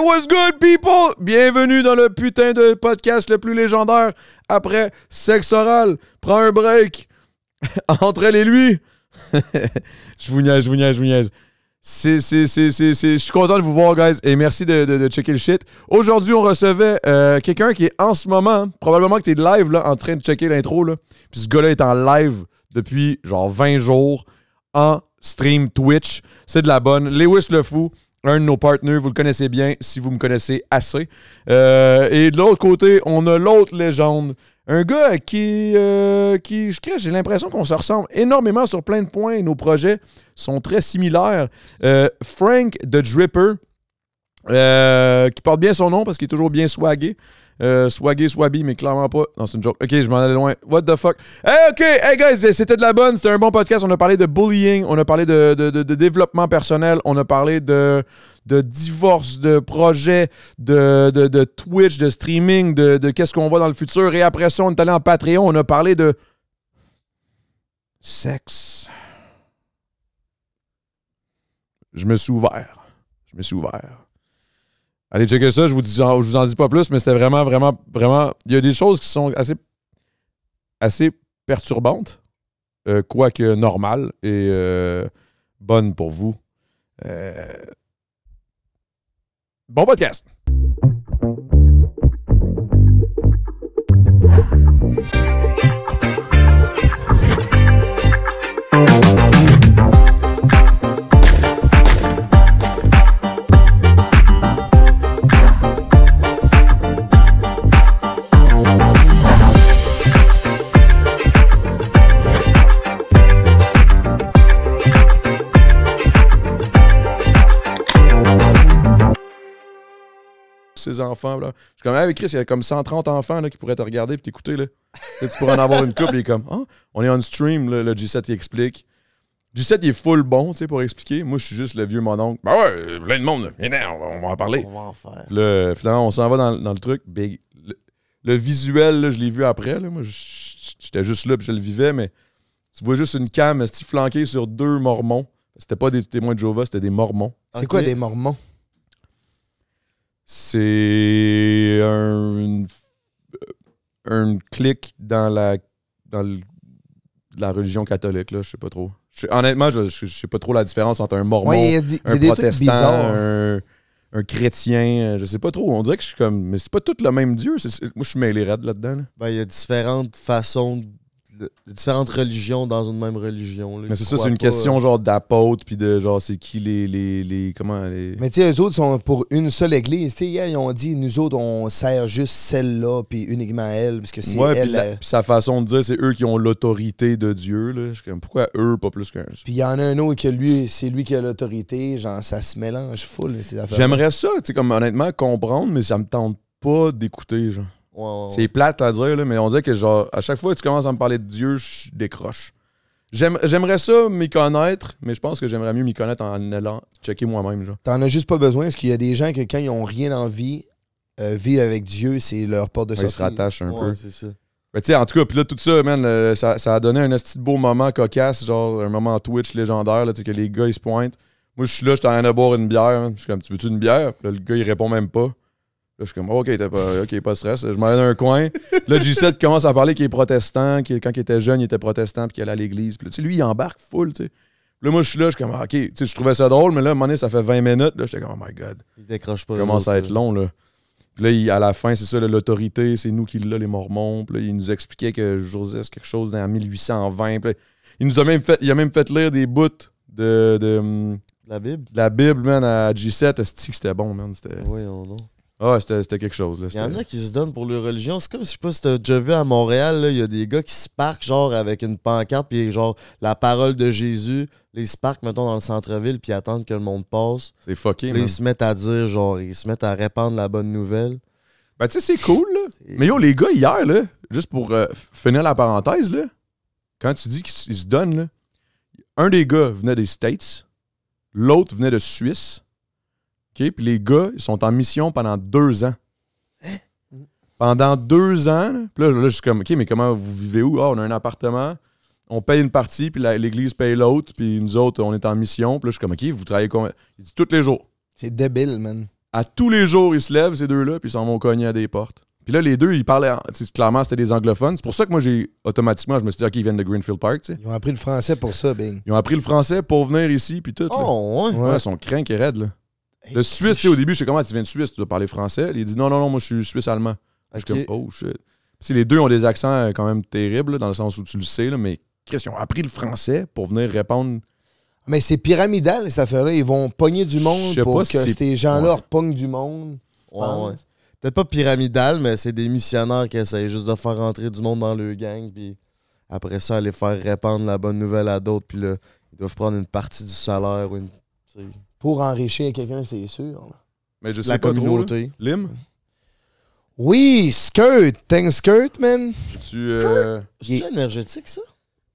what's good, people? Bienvenue dans le putain de podcast le plus légendaire après sexe oral. Prends un break. Entre elle et lui. je vous niaise, je vous niaise, je vous niaise. Je suis content de vous voir, guys, et merci de, checker le shit. Aujourd'hui, on recevait euh, quelqu'un qui est en ce moment, probablement que es live, là, en train de checker l'intro, là. Puis ce gars-là est en live depuis, genre, 20 jours en stream Twitch. C'est de la bonne. Lewis Le Fou, un de nos partenaires, vous le connaissez bien si vous me connaissez assez. Euh, et de l'autre côté, on a l'autre légende. Un gars qui, euh, qui je j'ai l'impression qu'on se ressemble énormément sur plein de points nos projets sont très similaires. Euh, Frank the Dripper, qui porte bien son nom parce qu'il est toujours bien swagué. Euh, swaggy, soit mais clairement pas. Non, c'est une joke. Ok, je m'en allais loin. What the fuck? Hey, ok, hey guys, c'était de la bonne. C'était un bon podcast. On a parlé de bullying, on a parlé de, de, développement personnel, on a parlé de, de divorce, de projet, de, Twitch, de streaming, de, de qu'est-ce qu'on voit dans le futur. Et après ça, on est allé en Patreon, on a parlé de sexe. Je me suis ouvert. Je me suis ouvert. Allez checker ça, je vous, dis, je vous en dis pas plus, mais c'était vraiment, vraiment, vraiment. Il y a des choses qui sont assez, assez perturbantes, euh, quoique normales et euh, bonnes pour vous. Euh, bon podcast! ses enfants. Là. Je suis comme, avec Chris, il y a comme 130 enfants là, qui pourraient te regarder et t'écouter. Là. tu pourrais en avoir une couple. Il est comme, hein? on est en stream, le G7 il explique. G7 est full bon tu pour expliquer. Moi, je suis juste le vieux mononcle. Ben ouais, plein de monde. On va en parler. On va en faire. Le, finalement, on s'en va dans, le truc. Le, visuel, je l'ai vu après. Là. Moi, j'étais juste là puis je le vivais, mais tu vois juste une cam flanquée sur deux mormons. C'était pas des témoins de Jova, c'était des mormons. C'est quoi des mormons? C'est un, clic dans la, la religion catholique, là, je sais pas trop. honnêtement, je, sais pas trop la différence entre un mormon, un protestant, un, chrétien, je sais pas trop. On dirait que je suis comme, mais c'est pas tout le même Dieu. moi, je suis mêlé raide là-dedans. Ben, il y a différentes façons de différentes religions dans une même religion. mais c'est ça, c'est une question euh, genre d'apôtre, puis de genre, c'est qui les. les, les comment les... Mais tu sais, eux autres sont pour une seule église. Tu sais, ils ont dit, nous autres, on sert juste celle-là, puis uniquement elle, parce que c'est elle. Euh, puis, sa façon de dire, c'est eux qui ont l'autorité de Dieu. Là. pourquoi eux, pas plus qu'un Puis il y en a un autre que lui, c'est lui qui a l'autorité. Genre, ça se mélange full, J'aimerais ça, tu sais, comme honnêtement, comprendre, mais ça me tente pas d'écouter, genre c'est plate à dire, mais on dirait que genre, à chaque fois que tu commences à me parler de Dieu, je décroche. J'aimerais ça m'y connaître, mais je pense que j'aimerais mieux m'y connaître en allant checker moi-même. T'en as juste pas besoin, parce qu'il y a des gens que quand ils ont rien envie, euh, vivre avec Dieu, c'est leur porte de ouais, Ils se rattachent un peu. tu sais, en tout cas, puis là, tout ça, man, euh, ça, a donné un petit beau moment cocasse, genre un moment Twitch légendaire, là, que les gars, ils se pointent. Moi, je suis là, je suis en train boire une bière. Je suis comme, tu veux une bière? le gars, il répond même pas. Là, je suis comme, OK, il pas, pas stress. Je m'en dans un coin. Là, G7 commence à parler qu'il est protestant, qu'il, quand il était jeune, il était protestant, puis qu'il allait à l'église. Puis lui, il embarque full, tu sais. Là, moi, je suis là, je suis comme, ah, OK, tu sais, je trouvais ça drôle, mais là, à un moment donné, ça fait 20 minutes. Là, j'étais comme, oh my God. Il décroche pas. Il commence à être long, là. Puis là, à la fin, c'est ça, l'autorité, c'est nous qui l'a, les Mormons. Puis là, il nous expliquait que Joseph, quelque chose dans 1820. il nous a même fait, il a même fait lire des bouts de, de, hum, la Bible. la Bible, man, à G7. C'était bon, man. Oui, on ah, c'était, quelque chose. Il y en a qui se donnent pour leur religion. C'est comme, je sais si t'as déjà vu à Montréal, il y a des gars qui se parquent, genre, avec une pancarte, puis genre, la parole de Jésus. les ils se parquent, mettons, dans le centre-ville, puis attendent que le monde passe. C'est fucking ils se mettent à dire, genre, ils se mettent à répandre la bonne nouvelle. Ben, tu sais, c'est cool, Mais les gars, hier, là, juste pour euh, finir la parenthèse, là, quand tu dis qu'ils se donnent, un des gars venait des States, l'autre venait de Suisse, puis les gars, ils sont en mission pendant deux ans. Hein? Pendant deux ans, puis là, je suis comme, OK, mais comment vous vivez où? Ah, on a un appartement, on paye une partie, puis l'église paye l'autre, puis nous autres, on est en mission. Puis là, je suis comme, OK, vous travaillez combien? Il dit, tous les jours. C'est débile, man. À tous les jours, ils se lèvent, ces deux-là, puis ils s'en vont cogner à des portes. Puis là, les deux, ils parlaient, clairement, c'était des anglophones. C'est pour ça que moi, j'ai automatiquement, je me suis dit, OK, ils viennent de Greenfield Park. Ils ont appris le français pour ça, Bing. Ils ont appris le français pour venir ici, puis tout. Oh, Ils sont craints et là le Suisse, au début, je sais comment tu viens de Suisse, tu dois parler français. Il dit non, non, non, moi je suis Suisse-Allemand. Je oh shit. les deux ont des accents euh, quand même terribles, dans le sens où tu le sais, mais qu'est-ce qu'ils ont appris le français pour venir répondre. Mais c'est pyramidal, cette affaire-là. Ils vont pogner du monde pour que ces gens-là ouais. du monde. Peut-être pas pyramidal, mais c'est des missionnaires qui essayent juste de faire rentrer du monde dans le gang, puis après ça, aller faire répandre la bonne nouvelle à d'autres, puis là, ils doivent prendre une partie du salaire ou une. Pour enrichir quelqu'un, c'est sûr. Mais je sais pas communauté. trop. Lim? Oui, Skirt. Thanks, Skirt, man. Tu, euh... énergétique, ça?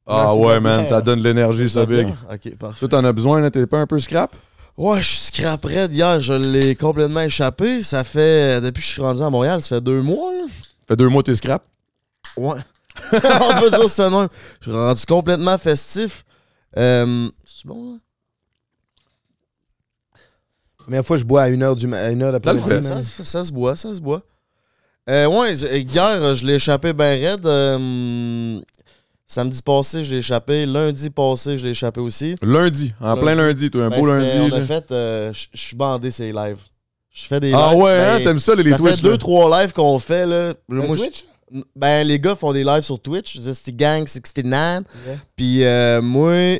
Ah ouais, man, ça donne de l'énergie, ça, big. Ok, parfait. Toi, t'en as besoin, là, t'es pas un peu scrap? Ouais, je suis scrap hier, je l'ai complètement échappé. Ça fait, depuis que je suis rendu à Montréal, ça fait deux mois, Ça fait deux mois que t'es scrap? Ouais. On peut dire ça, non. Je suis rendu complètement festif. Euh... C'est bon, là? Première fois, je bois à 1h du à une heure l'après-midi. Ça, ça- se boit, ça se boit. Euh, ouais, hier, je l'ai échappé ben raide. Euh, samedi passé, je l'ai échappé. Lundi passé, je l'ai échappé aussi. Lundi, en plein lundi, toi, un ben, beau lundi. En fait. Euh, je suis bandé ces lives. Je fais des ah lives. Ah ouais, hein? ben, t'aimes ça, les, ça Twitch. fait deux, trois lives qu'on fait, là. Twitch? Ben, les gars font des lives sur Twitch. c'était Gang c'était nan. Puis moi,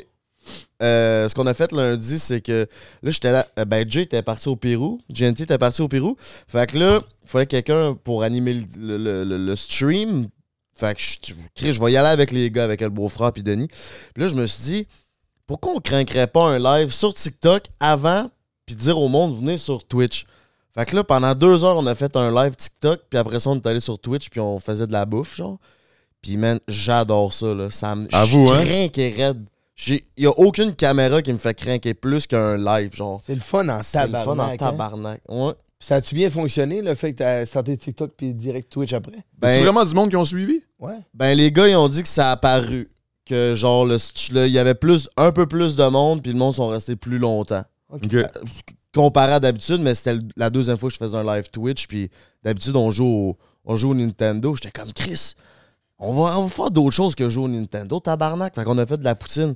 euh, ce qu'on a fait lundi, c'est que là, j'étais là. Euh, ben, Jay était parti au Pérou. JNT était parti au Pérou. Fait que là, il fallait quelqu'un pour animer le, stream. Fait que je, je, vais y aller avec les gars, avec le beau-frère puis Denis. Puis là, je me suis dit, pourquoi on craindrait pas un live sur TikTok avant, puis dire au monde, venez sur Twitch? Fait que là, pendant deux heures, on a fait un live TikTok, puis après ça, on est allé sur Twitch, puis on faisait de la bouffe, genre. Puis, man, j'adore ça, là. Ça me. À vous, hein? Il n'y a aucune caméra qui me fait craquer plus qu'un live, genre. C'est le fun en tabarnak. C'est le en tabarnak. Hein. Ça a-tu bien fonctionné, le fait que tu as starté TikTok puis direct Twitch après? Ben, c'est vraiment du monde qui ont suivi? Ouais. Ben, les gars, ils ont dit que ça a apparu. Que, genre, il y avait plus, un peu plus de monde, puis le monde sont restés plus longtemps. Euh, comparé à d'habitude, mais c'était la deuxième fois que je faisais un live Twitch, puis d'habitude, on joue on joue au Nintendo. J'étais comme, Chris, on va, faire d'autres choses que jouer au Nintendo, tabarnak. Fait qu'on a fait de la poutine.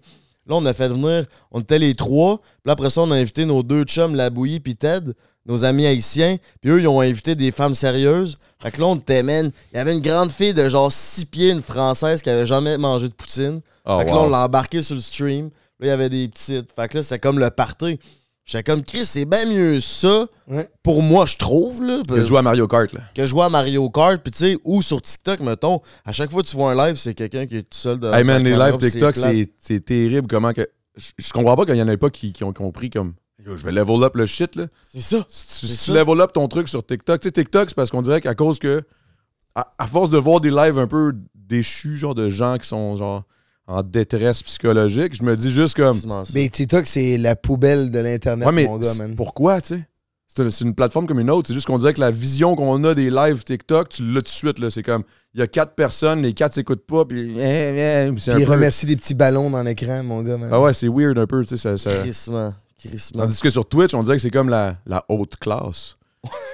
Là, on a fait venir, on était les trois. Puis après ça, on a invité nos deux chums, La Bouillie puis Ted, nos amis haïtiens. Puis eux, ils ont invité des femmes sérieuses. Fait que là, on était, man, il y avait une grande fille de genre six pieds, une française qui avait jamais mangé de poutine. Oh, fait que là, on l'a embarqué sur le stream. Là, il y avait des petites. Fait que là, c'est comme le party. J'étais comme Chris, c'est bien mieux ça pour moi, je trouve. Là, que jouer à Mario Kart. Là. Que jouer à Mario Kart. Puis tu sais, ou sur TikTok, mettons, à chaque fois que tu vois un live, c'est quelqu'un qui est tout seul de Hey man, les lives TikTok, c'est terrible comment que. Je comprends pas qu'il y en a pas qui, ont compris comme. je vais level up le shit, là. C'est ça. Si, tu level up ton truc sur TikTok. Tu sais, TikTok, c'est parce qu'on dirait qu'à cause que. À, à, force de voir des lives un peu déchus, genre de gens qui sont genre en détresse psychologique. Je me dis juste comme. Mais TikTok, c'est la poubelle de l'Internet, mon gars, man. Pourquoi, tu sais? C'est une, plateforme comme une autre. C'est juste qu'on dirait que la vision qu'on a des lives TikTok, tu l'as tout de suite. Là. C'est comme, il y a quatre personnes, les quatre s'écoutent pas, puis... Eh, eh, puis ils remercient des petits ballons dans l'écran, mon gars. Man. Ah ouais, c'est weird un peu, tu sais. Ça, Crissement. Tandis que sur Twitch, on dirait que c'est comme la, la haute classe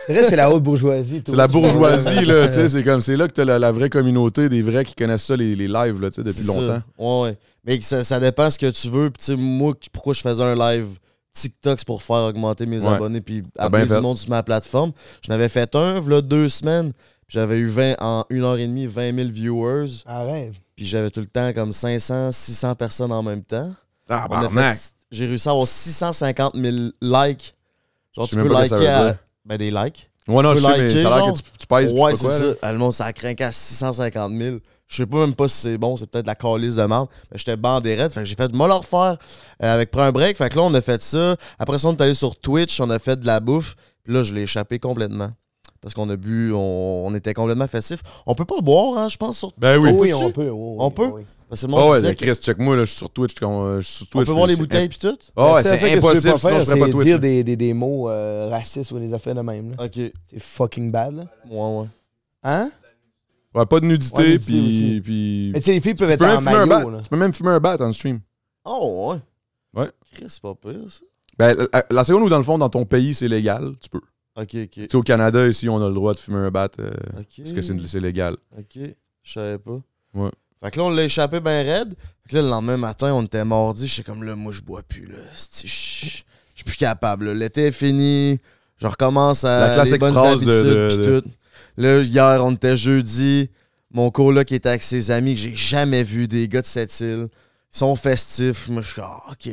c'est la haute bourgeoisie. C'est la bourgeoisie, c'est comme, c'est là que tu la, vraie communauté des vrais qui connaissent ça, les, les lives, depuis longtemps. Ouais, Mais ça, ça, dépend ce que tu veux. Puis, moi, pourquoi je faisais un live TikTok, pour faire augmenter mes abonnés puis amener du monde sur ma plateforme. Je n'avais fait un, là, deux semaines. J'avais eu 20, en une heure et demie, 20 000 viewers. Arrête. Puis j'avais tout le temps comme 500, 600 personnes en même temps. Ah, bah, J'ai réussi à avoir 650 000 likes. Genre, tu peux liker à ben des likes. Ouais, non, je sais, mais ça a l'air que tu, tu pèses. Ouais, c'est ça. Le monde, ça a à 650 000. Je sais pas même pas si c'est bon, c'est peut-être la calice de merde. Mais j'étais bandérette. Fait que j'ai fait, de le refaire euh, avec Prends un break. Fait que là, on a fait ça. Après ça, on est allé sur Twitch, on a fait de la bouffe. Puis là, je l'ai échappé complètement. Parce qu'on a bu, on, était complètement festif. On peut pas boire, hein, je pense, sur Ben oui, on peut. on peut oh ouais, Christ, Chris, check moi, je suis sur Twitch. Tu peux on peut voir les bouteilles puis tout? Oh ouais, ben, c'est impossible, sinon je ferais pas Twitch. dire des, des, des mots euh, racistes ou des affaires de même. là. OK. C'est fucking bad. Là. ouais. Hein? Ouais, pas de nudité, pis... puis. puis- Mais tu les filles peuvent être en maillot. Là. tu peux même fumer un bat en stream. Oh, ouais. Ouais. Chris, c'est pas pire, ça. Ben, la- seconde où, dans le fond, dans ton pays, c'est légal, tu peux. Ok, OK, Tu sais, au Canada, ici, on a le droit de fumer un bat euh, parce que c'est c'est légal. OK. Je savais pas. Ouais. Fait que là, on l'a échappé bien raide. Fait que là, le lendemain matin, on était mordi. J'étais comme là, moi, je bois plus. Là. Je suis plus capable. L'été est fini. Je recommence à les bonnes habitudes. De, Tout. Là, hier, on était jeudi. Mon là, qui était avec ses amis que j'ai jamais vu, des gars de cette île. Ils sont festifs. Moi, je suis ah, OK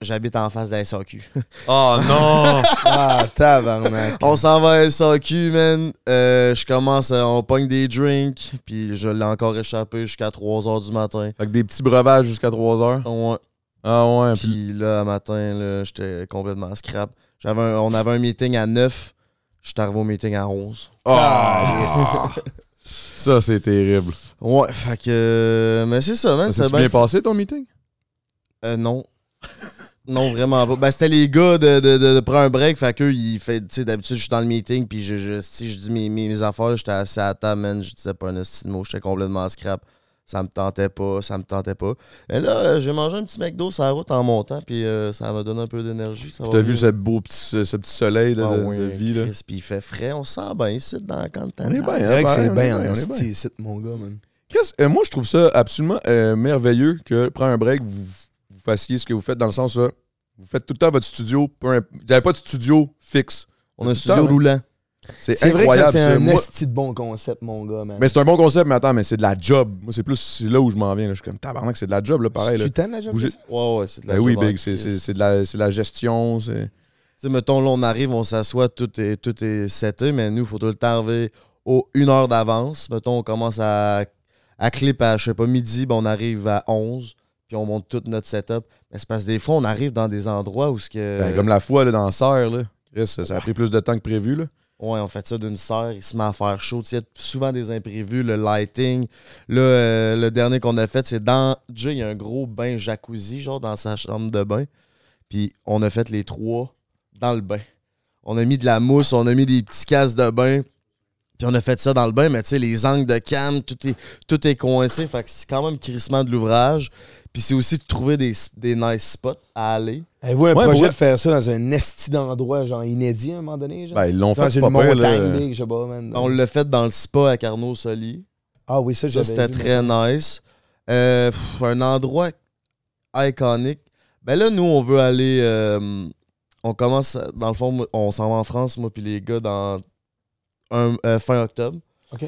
j'habite en face de la SAQ. Oh non! ah, tabarnak. On s'en va à la SAQ, man. Euh, je commence, à... Euh, on pogne des drinks, puis je l'ai encore échappé jusqu'à 3 h du matin. Fait des petits breuvages jusqu'à 3 h? Ouais. Ah ouais. Puis là, matin, là, j'étais complètement scrap. J'avais on avait un meeting à 9. J'étais arrivé au meeting à 11. ah, Ça, c'est terrible. Ouais, fait que. Euh, mais c'est ça, man. Ça s'est bien passé ton meeting? Euh, non. Non, vraiment pas. Ben, c'était les gars de, de, prendre un break. Fait qu'eux, ils fait, tu sais, d'habitude, je suis dans le meeting, puis je, si je dis mes, mes, affaires, j'étais assez à table, man. Je disais pas un petit mot, j'étais complètement scrap. Ça me tentait pas, ça me tentait pas. et là, euh, j'ai mangé un petit McDo sur la route en montant, puis euh, ça m'a donné un peu d'énergie. Tu as vu ce beau petit, ce, petit soleil ah de, vie, là? Puis il fait frais, on sent bien ici, dans le temps. On est bien, hein, c'est bien C'est ici, mon gars, man. Chris, euh, moi, je trouve ça absolument merveilleux que prendre un break, vous vous fassiez ce que vous faites dans le sens où vous faites tout le temps votre studio. Peu imp... Vous n'avez pas de studio fixe. On a un studio roulant. C'est incroyable. C'est un esti de bon concept, mon gars. Mais c'est un bon concept, mais attends, mais c'est de la job. Moi, c'est plus là où je m'en viens. Je suis comme tabarnak, c'est de la job, là, pareil. Là. Tu t'aimes la job? Ouais, ouais, c'est de la ben Oui, big, hein. c'est, de, la, la gestion. C'est... mettons, là, on arrive, on s'assoit, tout est, tout est seté, mais nous, il faut tout le temps arriver une heure d'avance. Mettons, on commence à, à clip à, je sais pas, midi, ben, on arrive à 11 puis on monte tout notre setup. Mais c'est parce des fois, on arrive dans des endroits où ce que. Ben, comme la fois là, dans Serre, là. ça, a pris plus de temps que prévu. Là. Ouais, on fait ça d'une serre, il se met à faire chaud. Il y a souvent des imprévus, le lighting. Là, euh, le dernier qu'on a fait, c'est dans il y a un gros bain jacuzzi, genre dans sa chambre de bain. Puis on a fait les trois dans le bain. On a mis de la mousse, on a mis des petits cases de bain. Puis on a fait ça dans le bain, mais tu sais, les angles de cam, tout est, tout est coincé. Fait que c'est quand même crissement de l'ouvrage. Puis c'est aussi de trouver des, des nice spots à aller. Avez-vous un projet de faire ça dans un esti d'endroit, genre inédit à un moment donné? Genre? Ben, ils l'ont fait dans une montagne je sais pas, On l'a fait dans le spa à Carnot Soli. Ah oui, ça, Ça, c'était très nice. Euh, un endroit iconique. Ben là, nous, on veut aller. Euh, on commence, dans le fond, on s'en va en France, moi, puis les gars, dans un, euh, fin octobre.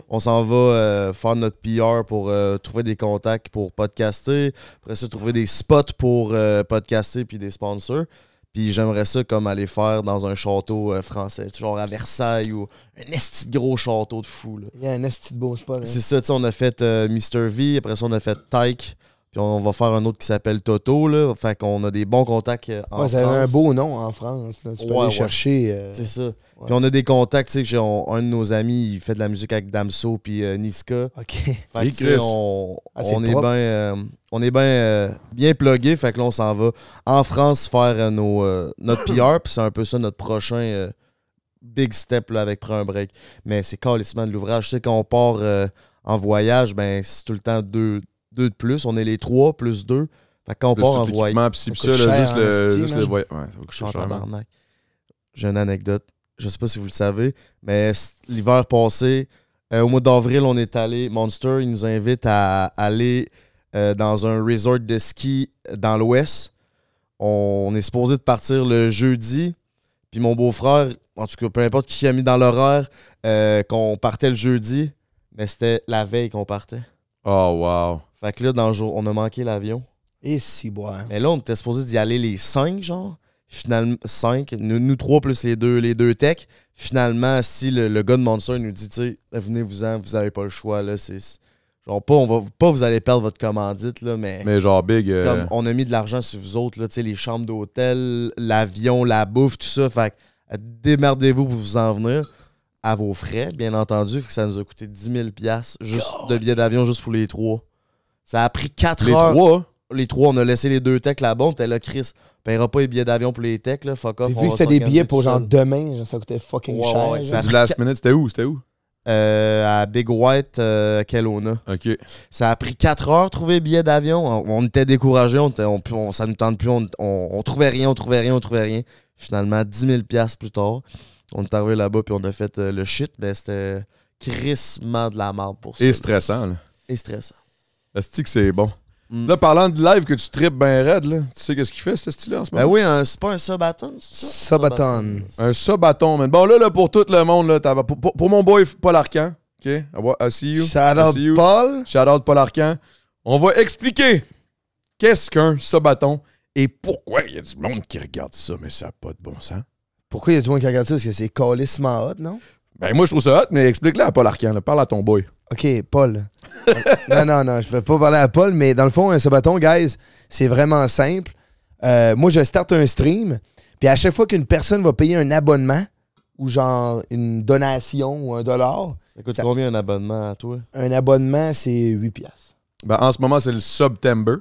On s'en va euh, faire notre PR pour euh, trouver des contacts pour podcaster. Après ça, trouver des spots pour euh, podcaster puis des sponsors. Puis j'aimerais ça comme aller faire dans un château français, genre à Versailles ou un esti de gros château de fou. Là. Il y a un esti de beau spot. Hein. C'est ça, tu sais, on a fait Mr. V, après ça on a fait Tyke, puis on, va faire un autre qui s'appelle Toto. Là. Fait qu'on a des bons contacts en France. un beau nom en France. Tu peux aller chercher. C'est ça. Puis on a des contacts, tu sais, j'ai un de nos amis, il fait de la musique avec Damso puis euh, Niska. OK. Fait que, on, ah, on, est ben, on, est ben, bien plugué, fait que là, on s'en va en France faire nos, notre PR, puis c'est un peu ça notre prochain big step là, avec Prends un break. Mais c'est calissement de l'ouvrage. Tu sais, quand on part en voyage, ben c'est tout le temps deux, deux de plus. On est les trois plus deux. Fait que quand on part en voyage. Hein, juste, le, le voyage. Ouais, J'ai une anecdote je sais pas si vous le savez, mais l'hiver passé, euh, au mois d'avril, on est allé, Monster, il nous invite à aller euh, dans un resort de ski euh, dans l'ouest. On, est supposé de partir le jeudi. Puis mon beau-frère, en tout cas, peu importe qui a mis dans l'horaire, qu'on partait le jeudi, mais c'était la veille qu'on partait. Oh, wow. Fait que là, dans le jour, on a manqué l'avion. Et si, bois. Hein. Mais là, on était supposé d'y aller les 5, genre finalement, 5, nous, nous, trois plus les deux, les deux techs. Finalement, si le, le gars de Monster nous dit, tu venez-vous-en, vous avez pas le choix, là, c'est. Genre, pas, on va, pas vous allez perdre votre commandite, là, mais. Mais genre, big. Euh, comme on a mis de l'argent sur vous autres, là, tu les chambres d'hôtel, l'avion, la bouffe, tout ça. Fait démerdez-vous pour vous en venir à vos frais, bien entendu. que ça nous a coûté 10 000 juste de billets d'avion juste pour les trois. Ça a pris 4 heures les trois, on a laissé les deux techs là-bas. On était là, Chris, aura pas les billets d'avion pour les techs, là, fuck off. vu que c'était des billets pour genre demain, genre, ça coûtait fucking cher. Ouais, du last minute, c'était où? C'était où? Euh, à Big White, euh, Kelowna. OK. Ça a pris 4 heures trouver billets d'avion. On, était découragés, on, était, on, ça nous tente plus, on, trouvait rien, on trouvait rien, on trouvait rien. Finalement, 10 000 plus tard, on est arrivé là-bas puis on a fait euh, le shit, mais c'était crissement de la merde pour ça. Et stressant, là. Et stressant. La ce c'est bon? Mm. Là, parlant de live que tu tripes bien raide, là, tu sais qu'est-ce qu'il fait, ce style-là, en ce ben moment? Ben oui, c'est pas un sabaton, c'est ça? Sabaton. Un sabaton, man. Bon, là, là, pour tout le monde, là, pour, pour, mon boy Paul Arcan, OK? I see you. Shout out Paul. Shout out Paul Arcan. On va expliquer qu'est-ce qu'un sabaton et pourquoi il y a du monde qui regarde ça, mais ça n'a pas de bon sens. Pourquoi il y a du monde qui regarde ça? Parce que c'est calissement hot, non? Ben moi, je trouve ça hot, mais explique-le à Paul Arcan, Parle à ton boy. OK, Paul. non, non, non, je ne vais pas parler à Paul, mais dans le fond, ce bâton, guys, c'est vraiment simple. Euh, moi, je starte un stream, puis à chaque fois qu'une personne va payer un abonnement, ou genre une donation ou un dollar. Ça coûte combien un abonnement à toi? Un abonnement, c'est 8 Ben, en ce moment, c'est le September.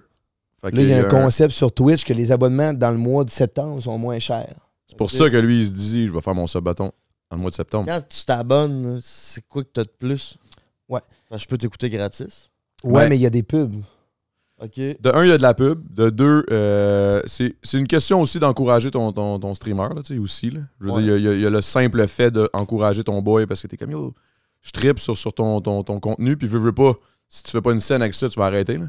Là, il y a un, euh, concept sur Twitch que les abonnements dans le mois de septembre sont moins chers. C'est pour ça que lui, il se dit, je vais faire mon sub-bâton en le mois de septembre. Quand tu t'abonnes, c'est quoi que tu as de plus? Ouais. Ben, je peux t'écouter gratis. Ouais, mais il y a des pubs. OK. De un, il y a de la pub. De deux, euh, c'est une question aussi d'encourager ton, ton, ton, streamer, tu sais, aussi. Là. Je veux dire, il y, a, le simple fait d'encourager ton boy parce que t'es comme, yo, je tripe sur, sur ton, ton, ton contenu, puis veux, veux pas, si tu fais pas une scène avec ça, tu vas arrêter, là.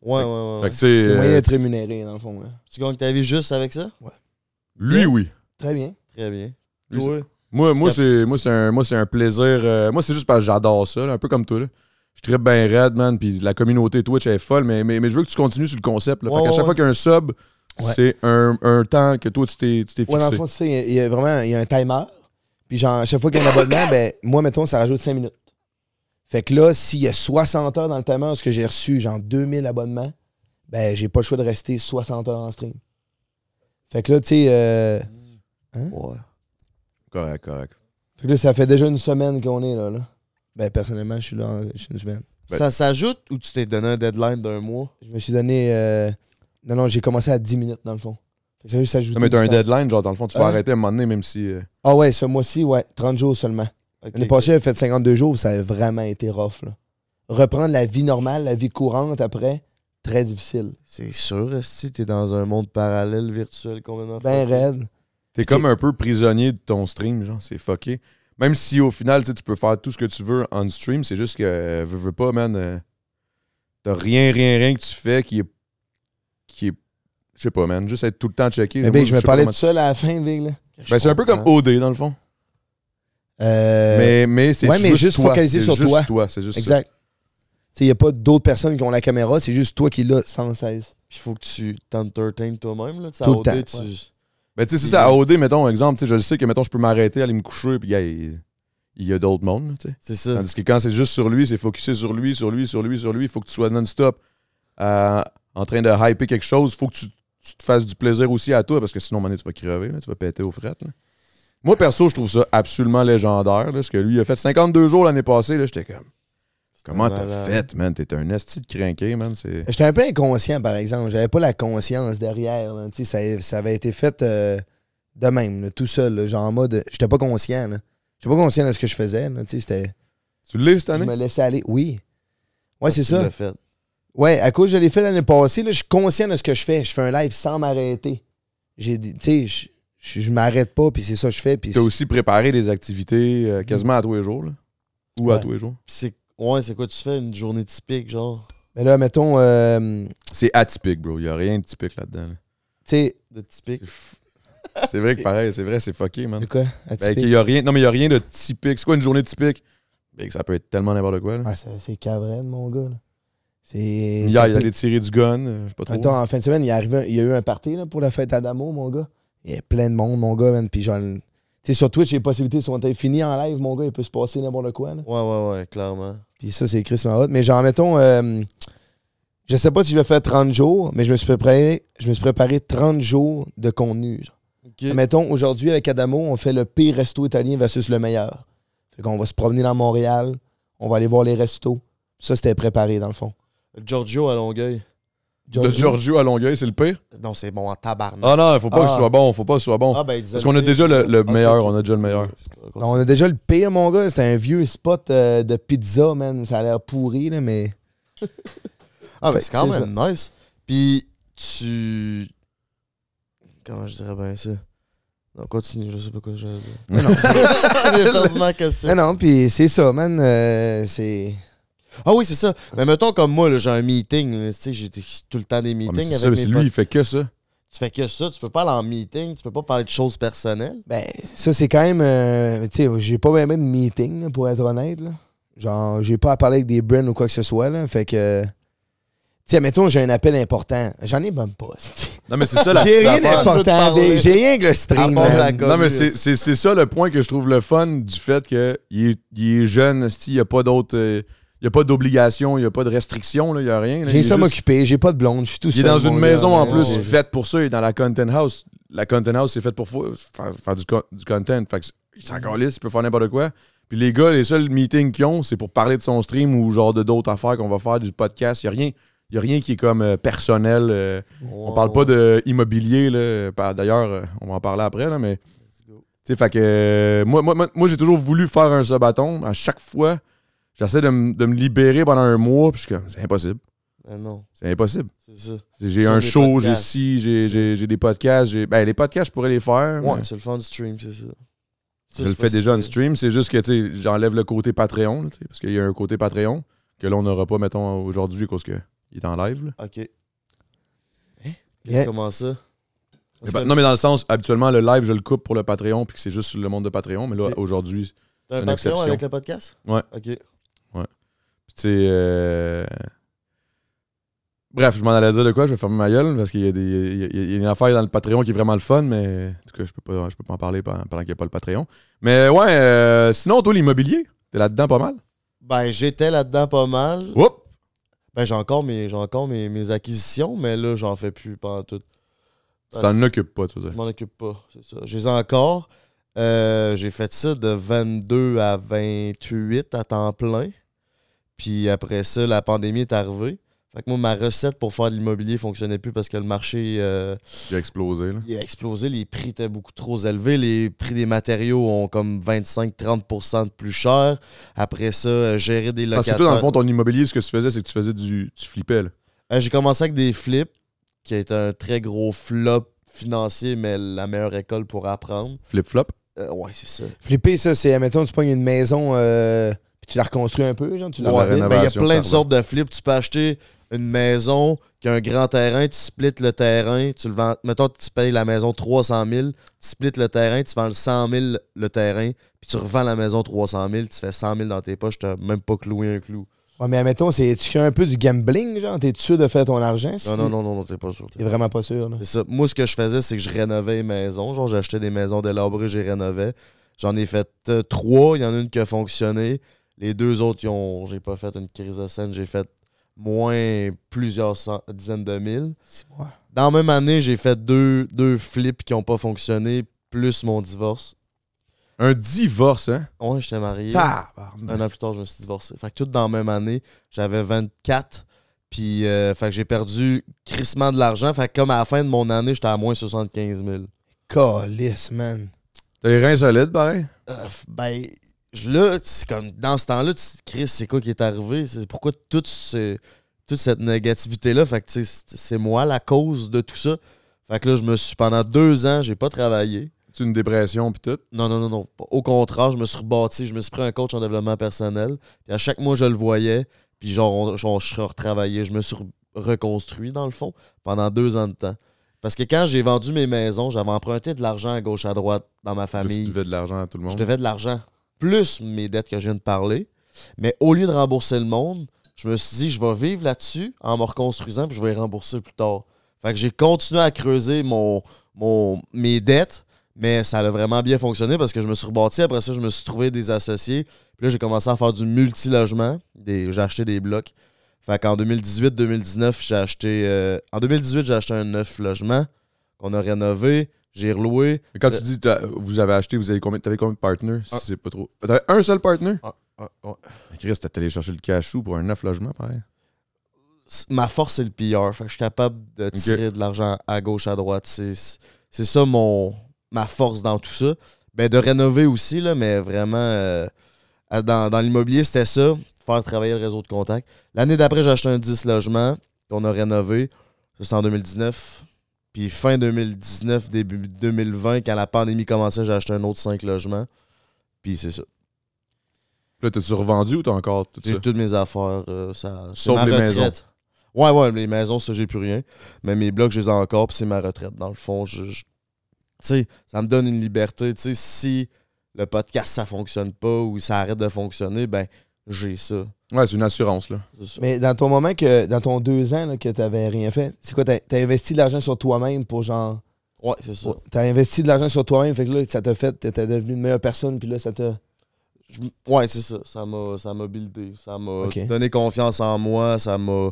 Ouais, ouais, ouais. C'est moyen d'être rémunéré, dans le fond. Là. Tu que ta vie juste avec ça? Ouais. Lui, oui. Très bien. Très bien. Lui, Toi, moi, c'est moi c'est un, un plaisir. Euh, moi, c'est juste parce que j'adore ça, un peu comme toi. Je suis très, bien raide, man. Puis la communauté Twitch, est folle. Mais, mais, je veux que tu continues sur le concept. à chaque fois qu'il y a un sub, c'est un, temps que toi, tu t'es fixé. Ouais, dans le fond, tu sais, il y a vraiment il un timer. Puis genre, chaque fois qu'il y a un abonnement, ben, moi, mettons, ça rajoute 5 minutes. Fait que là, s'il y a 60 heures dans le timer, ce que j'ai reçu, genre 2000 abonnements, ben, j'ai pas le choix de rester 60 heures en stream. Fait que là, tu sais. Euh, hein? Correct, correct. que ça fait déjà une semaine qu'on est là, Ben, personnellement, je suis là euh, une semaine. Ben, ça s'ajoute ou tu t'es donné un deadline d'un mois? Je me suis donné. Euh, non, non, j'ai commencé à 10 minutes dans le fond. ça juste mais t'as un deadline, genre, dans le fond, tu peux euh? arrêter à un moment donné, même si. Ah ouais, ce mois-ci, ouais, 30 jours seulement. L'année passée, j'avais fait 52 jours, ça a vraiment été rough. Là. Reprendre la vie normale, la vie courante après, très difficile. C'est sûr, si t'es dans un monde parallèle virtuel complètement. Ben raide. T'es comme un peu prisonnier de ton stream, genre, c'est fucké. Même si au final, tu peux faire tout ce que tu veux en stream, c'est juste que, euh, veux, pas, man, euh, t'as rien, rien, rien que tu fais qui est. qui est. Je sais pas, man, juste être tout le temps checké. Mais je me parlais tout seul à la fin, Big, là. Ben, c'est un peu comme OD, dans le fond. Euh... Mais, mais c'est ouais, mais juste focalisé sur juste toi. C'est juste Exact. Il n'y a pas d'autres personnes qui ont la caméra, c'est juste toi qui l'as sans cesse. Il faut que tu t'entertaines toi-même. Tout le temps. Tu... Ben, tu sais, c'est ça, à OD, mettons, exemple, je le sais que, mettons, je peux m'arrêter, aller me coucher, puis il y, a, d'autres mondes, tu sais. C'est ça. Tandis que quand c'est juste sur lui, c'est focusé sur lui, sur lui, sur lui, sur lui, il faut que tu sois non-stop euh, en train de hyper quelque chose, faut que tu, te fasses du plaisir aussi à toi, parce que sinon, mané, tu vas crever, tu vas péter aux frettes. Moi, perso, je trouve ça absolument légendaire, là, ce que lui il a fait. 52 jours l'année passée, j'étais comme... Comment ah t'as fait, man? T'étais un esti de crinqué, man. J'étais un peu inconscient, par exemple. J'avais pas la conscience derrière. Ça, avait été fait euh, de même, tout seul. genre en mode. J'étais pas conscient. J'étais pas conscient de ce que je faisais. Tu l'as cette année? Je me laissais aller. Oui. Ouais, ah, c'est ça. Fait. Ouais, à cause je l'ai fait l'année passée, je suis conscient de ce que je fais. Je fais un live sans m'arrêter. J'ai je, je m'arrête pas, puis c'est ça que je fais. T'as aussi préparé des activités euh, quasiment mm. à tous les jours, Ou à tous les jours. C'est Ouais, c'est quoi tu fais une journée typique, genre? Mais là, mettons. Euh, c'est atypique, bro. Il n'y a rien de typique là-dedans. tu sais. De typique. C'est vrai que pareil, c'est vrai, c'est fucké, man. De quoi ben, y a rien... Non, mais il n'y a rien de typique. C'est quoi une journée typique? Ben, ça peut être tellement n'importe quoi. Là. Ah, c'est caverne, mon gars. là. C'est. Il c'est- il allait tirer du gun, euh, je pas trop. Attends, en fin de semaine, il, y a eu un party là, pour la fête Adamo, mon gars. Il y a plein de monde, mon gars, man. Puis genre, sais, sur Twitch, les possibilités sont finies En live, mon gars, il peut se passer n'importe quoi. Ouais, ouais, ouais, clairement. Puis ça, c'est Chris Marotte. Mais genre, mettons, euh, je sais pas si je vais faire 30 jours, mais je me suis préparé, je me suis préparé 30 jours de contenu. Mettons, aujourd'hui, avec Adamo, on fait le pire resto italien versus le meilleur. Fait qu'on va se promener dans Montréal, on va aller voir les restos. Ça, c'était préparé, dans le fond. Giorgio à Longueuil. Le Giorgio à Longueuil, c'est le pire? Non, c'est bon en tabarnak. Ah non, faut pas que ce ah. soit bon, faut pas que ce soit bon. Ah, ben, Parce qu'on a déjà le, meilleur, on a déjà le meilleur. on a déjà le pire, mon gars. C'était un vieux spot euh, de pizza, man. Ça a l'air pourri, là, mais. ah, ben c'est quand même nice. Puis tu. Comment je dirais bien ça? Non, continue, je sais pas quoi je vais dire. non. non, puis c'est ça, man. Euh, c'est. Ah oui, c'est ça. Mais mettons comme moi, j'ai un meeting. Tu sais, j'ai tout le temps des ah, meetings C'est avec ça, c'est lui, il fait que ça. Tu fais que ça, tu peux pas aller en meeting, tu peux pas parler de choses personnelles. Ben, ça, c'est quand même. Euh, tu sais, j'ai pas même de meeting, pour être honnête. Là. Genre, j'ai pas à parler avec des brands ou quoi que ce soit. fait que. Tu mettons, j'ai un appel important. J'en ai même pas. Non, mais c'est ça la J'ai rien J'ai rien que le stream. Non, mais c'est ça le point que je trouve le fun du fait qu'il est, il est jeune, il n'y a pas d'autres. Euh, il n'y a pas d'obligation, il n'y a pas de restriction, il n'y a rien. J'ai ça m'occuper, j'ai pas de blonde, je suis tout seul. Il est dans une maison en plus faite pour ça, il est dans la content house. La content house, c'est faite pour faire, du, content. Fait que il s'en calisse, il peut faire n'importe quoi. Puis les gars, les seuls meetings qu'ils ont, c'est pour parler de son stream ou genre de d'autres affaires qu'on va faire, du podcast. Il n'y a rien. rien qui est comme euh, personnel. Euh. On parle pas d'immobilier. D'ailleurs, euh, on va en parler après, là, mais. Fait que, moi, moi j'ai toujours voulu faire un sabaton. À chaque fois, J'essaie de, me libérer pendant un mois, puis je suis comme, c'est impossible. Ah non. C'est impossible. C'est ça. J'ai un show, j'ai j'ai des podcasts. Ben, les podcasts, je pourrais les faire. Ouais, le fond du stream, c'est ça. Je le fais déjà en stream, c'est juste que j'enlève le côté Patreon, parce qu'il y a un côté Patreon que là, on n'aura pas, mettons, aujourd'hui, parce qu'il est en live. OK. Hein? Comment ça? Ben, non, mais dans le sens, habituellement, le live, je le coupe pour le Patreon, puis que c'est juste le monde de Patreon, mais là, aujourd'hui, c'est une Patreon avec le podcast? Ouais. OK tu euh, Bref, je m'en allais dire de quoi, je vais fermer ma gueule parce qu'il y, y, y, a une affaire dans le Patreon qui est vraiment le fun, mais en tout cas, je peux pas, je peux pas en parler pendant, qu'il n'y a pas le Patreon. Mais ouais, euh, sinon, toi, l'immobilier, t'es là-dedans pas mal? Ben, j'étais là-dedans pas mal. Ben, j'ai encore, mes, encore mes, mes, acquisitions, mais là, j'en fais plus pendant tout. ça t'en occupes pas, tu veux dire? Je m'en occupe pas, c'est ça. J'ai encore. Euh, j'ai fait ça de 22 à 28 à temps plein. Puis après ça, la pandémie est arrivée. Fait que moi, ma recette pour faire de l'immobilier fonctionnait plus parce que le marché. Euh, il a explosé, là. Il a explosé. Les prix étaient beaucoup trop élevés. Les prix des matériaux ont comme 25-30 de plus cher. Après ça, euh, gérer des locataires. Parce que toi, dans le fond, ton immobilier, ce que tu faisais, c'est que tu faisais du. Tu flippais, là. Euh, j'ai commencé avec des flips, qui est un très gros flop financier, mais la meilleure école pour apprendre. Flip-flop? ouais, c'est ça. Flipper, ça, c'est, Mettons, tu pognes une maison puis tu la reconstruis un peu, genre, tu la ouais, ben, Il y a plein de sortes de flips. Tu peux acheter une maison qui a un grand terrain, tu splits le terrain, tu le vends. Mettons, tu payes la maison 300 000, tu splits le terrain, tu vends le 100 000 le terrain, puis tu revends la maison 300 000, tu fais 100 000 dans tes poches, tu n'as même pas cloué un clou. Ouais, mais admettons, c'est tu un peu du gambling, genre, t'es sûr de faire ton argent? non, non, non, non, non t'es pas sûr. T'es vraiment pas sûr, là? ça. Moi, ce que je faisais, c'est que je rénovais les maisons. Genre, j'achetais des maisons délabrées, j'ai rénové. J'en ai fait euh, trois. Il y en a une qui a fonctionné. Les deux autres, j'ai pas fait une crise de scène, j'ai fait moins plusieurs dizaines de mille. Dans la même année, j'ai fait deux, deux flips qui ont pas fonctionné, plus mon divorce. Un divorce, hein? Oui, j'étais marié. un an plus tard, je me suis divorcé. Fait que tout dans la même année, j'avais 24. Puis, euh, fait que j'ai perdu crissement de l'argent. Fait que comme à la fin de mon année, j'étais à moins 75 000. Colisse, man. T'as les rien solide, pareil? Euh, ben, là, c'est comme dans ce temps-là, Chris, c'est quoi qui est arrivé? C'est pourquoi toute, cette négativité-là? Fait que c'est moi la cause de tout ça. Fait que là, je me suis pendant deux ans, j'ai pas travaillé. C'est une dépression puis tout? Non, non, non, non. Au contraire, je me suis rebâti, je me suis pris un coach en développement personnel. Puis à chaque mois, je le voyais. Puis genre, on, je Je me suis reconstruit, dans le fond, pendant deux ans de temps. Parce que quand j'ai vendu mes maisons, j'avais emprunté de l'argent à gauche, à droite dans ma famille. Tu devais de l'argent à tout le monde? Je devais de l'argent plus mes dettes que je viens de parler. Mais au lieu de rembourser le monde, je me suis dit, je vais vivre là-dessus en me reconstruisant, puis je vais rembourser plus tard. Fait que j'ai continué à creuser mon, mon, mes dettes, mais ça a vraiment bien fonctionné parce que je me suis rebâti. Après ça, je me suis trouvé des associés. Puis là, j'ai commencé à faire du multilogement. J'ai acheté des blocs. Fait qu'en 2018-2019, j'ai acheté. Euh, en 2018, j'ai acheté un neuf logement qu'on a rénové. J'ai reloué. quand euh, tu dis que vous avez acheté, vous avez combien, avais combien de partners c'est pas trop. T'avais un seul partner ah, ah, ah. Chris, t'as téléchargé le cachou pour un neuf logements, pareil. Ma force, c'est le PR. je suis capable de tirer de l'argent à gauche, à droite. C'est ça mon, ma force dans tout ça. Ben, de rénover aussi, là, mais vraiment, euh, dans, dans l'immobilier, c'était ça. Faire travailler le réseau de contact. L'année d'après, j'ai acheté un 10 logements qu'on a rénové. Ça, c'est en 2019. Puis fin 2019, début 2020, quand la pandémie commençait, j'ai acheté un autre 5 logements. Puis c'est ça. Là, t'as-tu revendu ou t'as encore tout ça? toutes mes affaires. Euh, ça, Sauf ma les retraite. maisons. Ouais, ouais, les maisons, ça, j'ai plus rien. Mais mes blocs, je les ai encore, puis c'est ma retraite. Dans le fond, tu ça me donne une liberté. Tu si le podcast, ça fonctionne pas ou ça arrête de fonctionner, ben, j'ai ça. Ouais, c'est une assurance, là. Mais dans ton moment, que dans ton deux ans là, que t'avais rien fait, c'est quoi? T'as as investi de l'argent sur toi-même pour genre. Ouais, c'est ça. T'as investi de l'argent sur toi-même, fait que là, ça t'a fait, t'es devenu une meilleure personne, puis là, ça t'a. Ouais, c'est ça. Ça m'a, ça m'a buildé. Ça m'a donné confiance en moi. Ça m'a.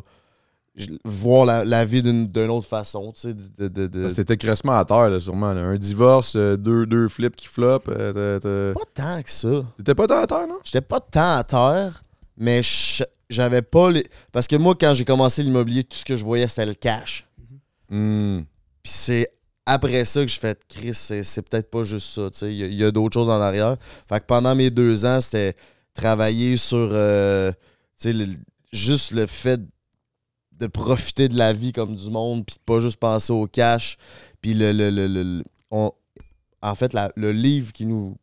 Voir la, vie d'une, autre façon. Tu sais, de, de, C'était crissement à terre, là, sûrement. Un divorce, euh, deux, deux flips qui floppent. Euh, pas tant que ça. T'étais pas tant à terre, non? J'étais pas tant à terre mais j'avais pas Parce que moi, quand j'ai commencé l'immobilier, tout ce que je voyais, c'était le cash. Hmm. Puis c'est après ça que je fais Chris, c'est peut-être pas juste ça. Il y, a, d'autres choses en arrière. Fait que pendant mes deux ans, c'était travailler sur euh, juste le fait de profiter de la vie comme du monde, puis pas juste penser au cash. Puis le, le, le on, en fait, le livre qui nous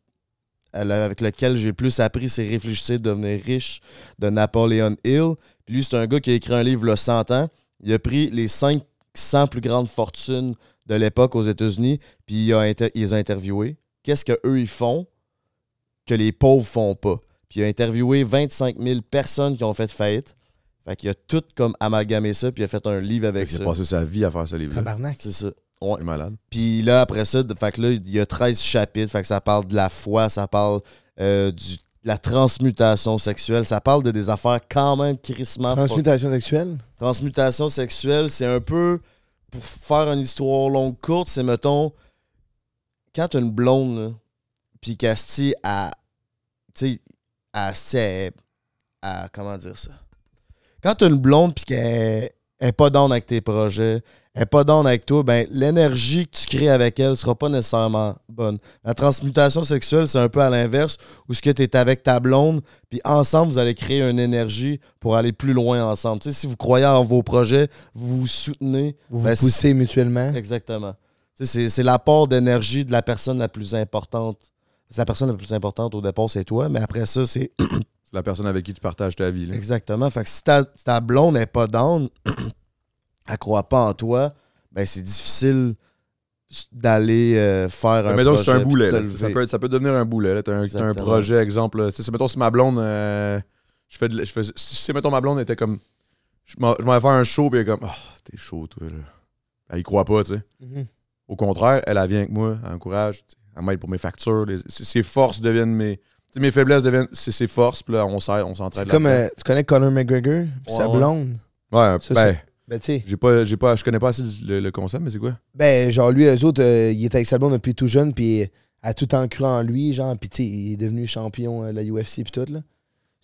avec lequel j'ai plus appris, c'est Réfléchissez, devenir riche de Napoleon Hill. Puis lui, c'est un gars qui a écrit un livre, le 100 ans. Il a pris les 500 plus grandes fortunes de l'époque aux États-Unis, puis il, a les a interviewés. Qu'est-ce qu'eux, ils font que les pauvres font pas? Puis il a interviewé 25 000 personnes qui ont fait faillite. Fait qu'il a tout comme amalgamé ça, puis il a fait un livre avec ça. Il a passé sa vie à faire ce livre-là. C'est ça. Ouais. est malade. Puis là, après ça, fait que là, il y a 13 chapitres. Fait que ça parle de la foi, ça parle euh, de du la transmutation sexuelle. Ça parle de des affaires quand même crissement. Transmutation sexuelle? Transmutation sexuelle, c'est un peu pour faire une histoire longue courte, c'est mettons quand une blonde, puis Casti à. Tu sais, à, Comment dire ça? Quand une blonde, puis qu'elle est pas dans avec tes projets, n'est pas d'onde avec toi, ben, l'énergie que tu crées avec elle ne sera pas nécessairement bonne. La transmutation sexuelle, c'est un peu à l'inverse, où ce que tu es avec ta blonde, puis ensemble, vous allez créer une énergie pour aller plus loin ensemble. si vous croyez en vos projets, vous vous soutenez. Vous ben, vous poussez mutuellement. Exactement. C'est l'apport d'énergie de la personne la plus importante. C'est La personne la plus importante au départ, c'est toi, mais après ça, c'est... C'est la personne avec qui tu partages ta vie. Exactement. Fait que si ta, ta blonde n'est pas down, elle croit pas en toi, ben c'est difficile d'aller euh, faire un un mais donc c'est un boulet ça, peut, ça peut devenir un boulet Tu un, un, projet exemple c'est mettons si ma blonde euh, je fais, je fais si mettons ma blonde était comme je m'en vais faire un show puis elle est comme oh, t'es chaud toi là elle y croit pas tu sais mm-hmm. au contraire elle, vient avec moi elle encourage elle m'aide pour mes factures ses forces deviennent mes t'sais, mes faiblesses deviennent c'est ses forces puis là on s'entraîne. on s'entraide comme euh, tu connais Conor McGregor sa blonde ouais, ouais. Ça, ben, ben, tu pas, pas, je connais pas assez le, concept, mais c'est quoi? Ben, genre, lui, eux autres, euh, il était avec Salmon depuis tout jeune, puis a tout en cru en lui, genre, puis tu il est devenu champion euh, de la UFC, puis tout, là.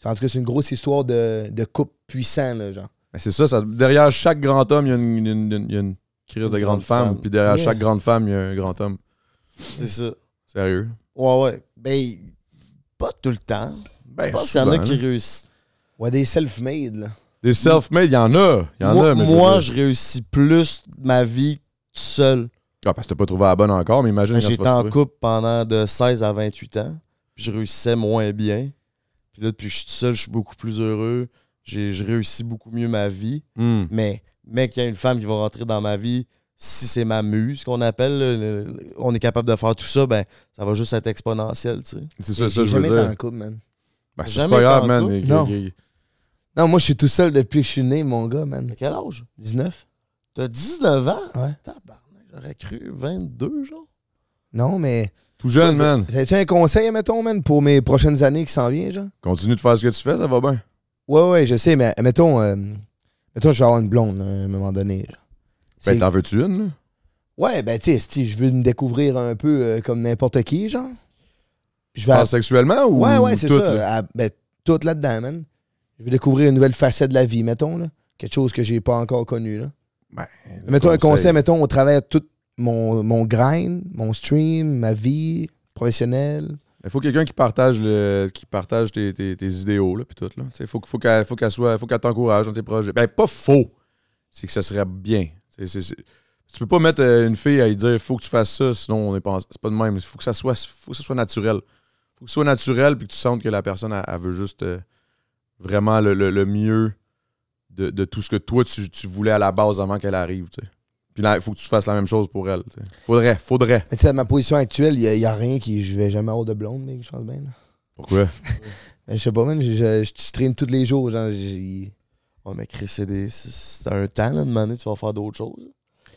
En tout cas, c'est une grosse histoire de, de couple puissant, là, genre. Ben, c'est ça, derrière chaque grand homme, il y a une, une crise de grande, femme, puis derrière chaque grande femme, il y a un grand homme. C'est ça. Sérieux? Ouais, ouais. Ben, pas tout le temps. Ben, je pense qu'il y en a qui hein. réussissent. Ouais, des self-made, là. Des self-made, il y en a. y moi, a, moi je, réussis plus ma vie seul. Ah, parce que t'as pas trouvé la bonne encore, mais imagine. Ben, j'étais en couple pendant de 16 à 28 ans. je réussissais moins bien. Puis là, depuis que je suis seul, je suis beaucoup plus heureux. Je réussis beaucoup mieux ma vie. Hmm. Mais, mec, il y a une femme qui va rentrer dans ma vie. Si c'est ma muse qu'on appelle, on est capable de faire tout ça, ben ça va juste être exponentiel, tu sais. C'est ça, ça, je veux Jamais en couple, man. Ben, c'est pas grave, man. Non. Non, moi, je suis tout seul depuis que je suis né, mon gars, man. quel âge? 19. T'as 19 ans? Ouais. Tabarnak, j'aurais cru 22, genre. Non, mais. Tout jeune, man. T'as-tu un conseil, mettons, man, pour mes prochaines années qui s'en viennent, genre? Continue de faire ce que tu fais, ça va bien. Ouais, ouais, je sais, mais mettons, euh, je vais avoir une blonde, à un moment donné. Genre. Ben, t'en veux-tu une, là? Ouais, ben, tu sais, je veux me découvrir un peu euh, comme n'importe qui, genre. Je vais. sexuellement ou. Ouais, ouais, c'est ça. ben, tout là-dedans, man. Je veux découvrir une nouvelle facette de la vie, mettons, Quelque chose que j'ai pas encore connu, là. Ben, mettons un conseil, mettons, au travers tout mon, grain, mon stream, ma vie professionnelle. Il faut quelqu'un qui partage le, qui partage tes, idéaux, là, puis tout, Il faut, faut qu'elle faut qu'elle t'encourage dans tes projets. Ben, pas faux. C'est que ça serait bien. Tu tu peux pas mettre euh, une fille à lui dire faut que tu fasses ça, sinon on n'est pas. C'est pas de même. Faut que ça soit, faut que ça soit naturel. Faut que ce soit naturel puis que tu sentes que la personne elle, veut juste. Euh, vraiment le, mieux de, tout ce que toi, tu, voulais à la base avant qu'elle arrive. Puis là, il faut que tu fasses la même chose pour elle. Faudrait, faudrait. Mais tu sais, ma position actuelle, il n'y a, rien qui. Je vais jamais avoir de blonde, mais je pense bien. Pourquoi? Ben, je sais pas, même, Je, je, stream tous les jours. Genre, oh, mais Chris, c'est, un temps, de tu vas faire d'autres choses.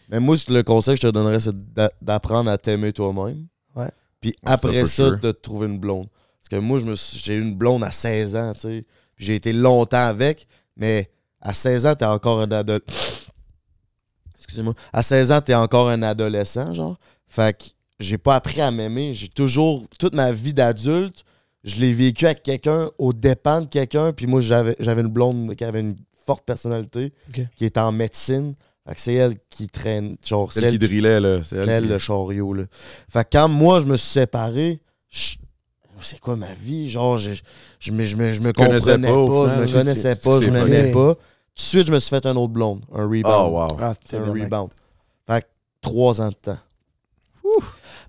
Mais moi, le conseil que je te donnerais, c'est d'apprendre à t'aimer toi-même. Ouais. Puis après ça, de te trouver une blonde. Parce que moi, je me j'ai eu une blonde à 16 ans, tu sais. J'ai été longtemps avec, mais à 16 ans, t'es encore un adolescent. Excusez-moi. À 16 ans, t'es encore un adolescent, genre. Fait que j'ai pas appris à m'aimer. J'ai toujours, toute ma vie d'adulte, je l'ai vécu avec quelqu'un, au dépens de quelqu'un. Puis moi, j'avais une blonde qui avait une forte personnalité, qui était en médecine. Fait que c'est elle qui traîne. Genre, elle qui drillait, là. C'est elle, le chariot, là. Fait que quand moi, je me suis séparé, je Oh, c'est quoi ma vie? Genre, je, je, je me comprenais pas, je me connaissais pas, je m'aimais pas. Tout de suite, je me suis fait un autre blonde, un rebound. Oh, wow. Ah, un rebound. Fait que trois ans de temps.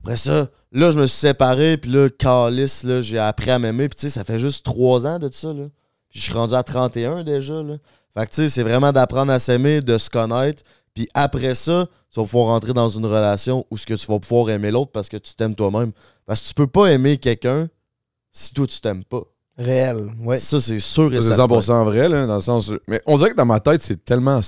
Après ça, là, je me suis séparé, puis là, Calis, là, j'ai appris à m'aimer, puis tu sais, ça fait juste trois ans de ça, là. je suis rendu à 31 déjà, là. Fait que tu sais, c'est vraiment d'apprendre à s'aimer, de se connaître, puis après ça, tu vas pouvoir rentrer dans une relation où ce que tu vas pouvoir aimer l'autre parce que tu t'aimes toi-même. Parce que tu peux pas aimer quelqu'un si toi, tu t'aimes pas. Réel, ouais. Ça, c'est sûr et certain. C'est 100% vrai, là, dans le sens. Mais on dirait que dans ma tête, c'est tellement.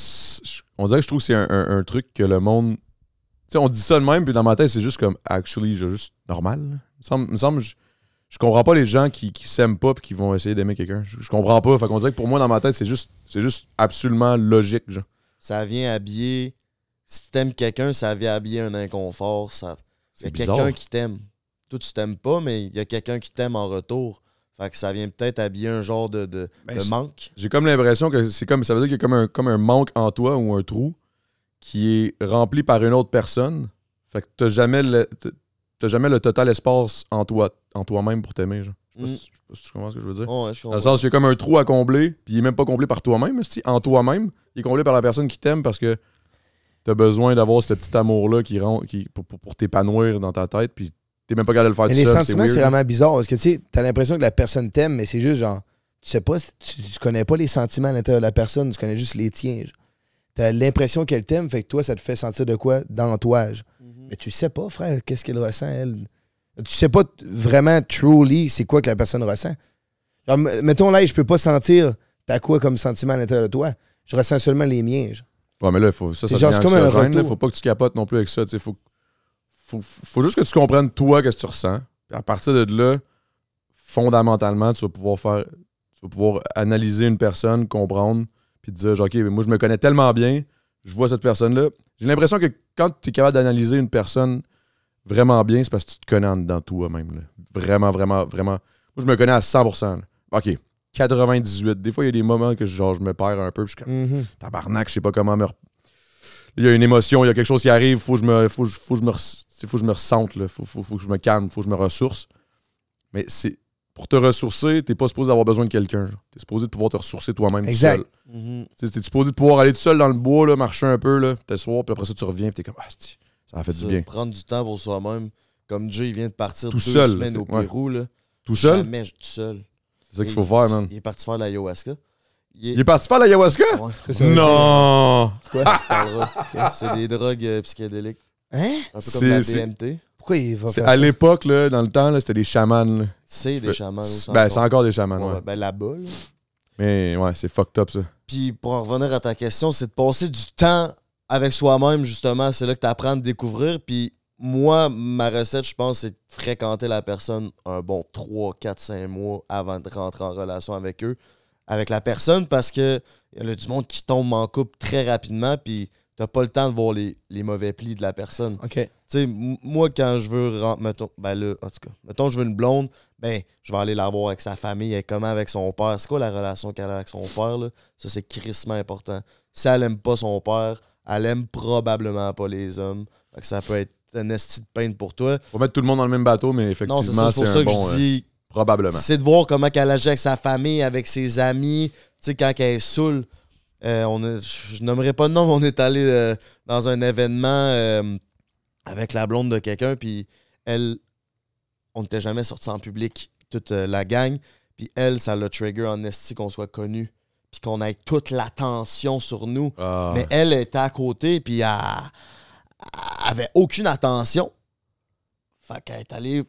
On dirait que je trouve que c'est un, truc que le monde. Tu sais, on dit ça de même, puis dans ma tête, c'est juste comme. Actually, juste normal. me semble. je, comprends pas les gens qui, qui s'aiment pas et qui vont essayer d'aimer quelqu'un. Je, comprends pas. Fait qu'on dirait que pour moi, dans ma tête, c'est juste, c'est juste absolument logique, genre. Ça vient habiller. Si t'aimes quelqu'un, ça vient habiller un inconfort. Ça... C'est quelqu'un qui t'aime toi, tu t'aimes pas, mais il y a quelqu'un qui t'aime en retour. Fait que ça vient peut-être habiller un genre de, ben, manque. J'ai comme l'impression que c'est comme ça veut dire qu'il y a comme un, comme un manque en toi ou un trou qui est rempli par une autre personne. Fait que t'as jamais le t'as jamais le total espace en toi en toi-même pour t'aimer. Mm. Je sais pas, si, tu, comprends ce que je veux dire. Dans le sens, il y a comme un trou à combler, puis il est même pas comblé par toi-même, en toi-même, il est comblé par la personne qui t'aime parce que t'as besoin d'avoir ce petit amour-là qui, qui pour, pour t'épanouir dans ta tête, puis même pas le faire mais les sentiments, c'est vraiment bizarre parce que tu sais, t'as l'impression que la personne t'aime, mais c'est juste genre, tu sais pas, tu, connais pas les sentiments à l'intérieur de la personne, tu connais juste les tiens. T'as l'impression qu'elle t'aime, fait que toi, ça te fait sentir de quoi dans toi. Mm-hmm. Mais tu sais pas, frère, qu'est-ce qu'elle ressent, elle. Tu sais pas vraiment, truly, c'est quoi que la personne ressent. mettons là, je peux pas sentir t'as quoi comme sentiment à l'intérieur de toi. Je ressens seulement les miens. Ouais, mais là, faut, ça, ça genre, un Faut pas que tu capotes non plus avec ça. Faut, faut, faut juste que tu comprennes toi ce que tu ressens. à partir de là, fondamentalement, tu vas pouvoir faire tu vas pouvoir analyser une personne, comprendre, puis te dire OK, moi je me connais tellement bien, je vois cette personne-là. J'ai l'impression que quand tu es capable d'analyser une personne vraiment bien, c'est parce que tu te connais en dedans toi-même. Vraiment, vraiment, vraiment. Moi, je me connais à 100%. OK, 98. Des fois, il y a des moments que genre, je me perds un peu. Puis je suis comme, mhm. tabarnak, je sais pas comment me, il y a une émotion, il y a quelque chose qui arrive, faut je me, faut, faut faut que je me ressente, il Faut, que je me calme, faut que je me ressource. Mais c'est pour te ressourcer, tu n'es pas supposé avoir besoin de quelqu'un. Tu es supposé de pouvoir te ressourcer toi-même tout seul. Mm -hmm. supposé de pouvoir aller tout seul dans le bois, là, marcher un peu, là, t'asseoir, puis après ça, tu reviens, puis es comme, ah, ça a fait du bien. Prendre du temps pour soi-même. Comme Jay, il vient de partir tout deux seul, semaines au Pérou, là. Tout seul? Jamais, tout seul. C'est ça qu'il faut faire, man. Il est parti faire l'ayahuasca. Il est... parti faire l'ayahuasca? Ah non! C'est quoi? c'est des drogues euh, psychédéliques. Hein? Un peu comme la DMT. Pourquoi il va faire À l'époque, dans le temps, c'était des chamans. C'est des chamans. Ben, c'est encore des chamans, ouais. Ben, là-bas, là. Mais ouais, c'est fucked up, ça. Puis pour en revenir à ta question, c'est de passer du temps avec soi-même, justement. C'est là que tu apprends à découvrir. Puis moi, ma recette, je pense, c'est de fréquenter la personne un bon 3, 4, 5 mois avant de rentrer en relation avec eux avec la personne parce que y a du monde qui tombe en couple très rapidement, puis t'as pas le temps de voir les, les mauvais plis de la personne. OK. Tu sais, moi, quand je veux rentrer, ben en tout cas, mettons, je veux une blonde, ben, je vais aller la voir avec sa famille, avec comment, avec son père. C'est quoi la relation qu'elle a avec son père, Ça, c'est crissement important. Si elle aime pas son père, elle aime probablement pas les hommes. ça peut être un esti de peine pour toi. Faut mettre tout le monde dans le même bateau, mais effectivement, c'est un ça que bon, je euh, Probablement. C'est de voir comment elle agit avec sa famille, avec ses amis, tu sais, quand elle est saoule. Euh, on je nommerai pas de nom, on est allé euh, dans un événement euh, avec la blonde de quelqu'un, puis elle, on n'était jamais sorti en public, toute la gang, puis elle, ça l'a trigger en esti qu'on soit connu, puis qu'on ait toute l'attention sur nous. Ah. Mais elle était à côté, puis elle, avait aucune attention. Fait qu'elle est allée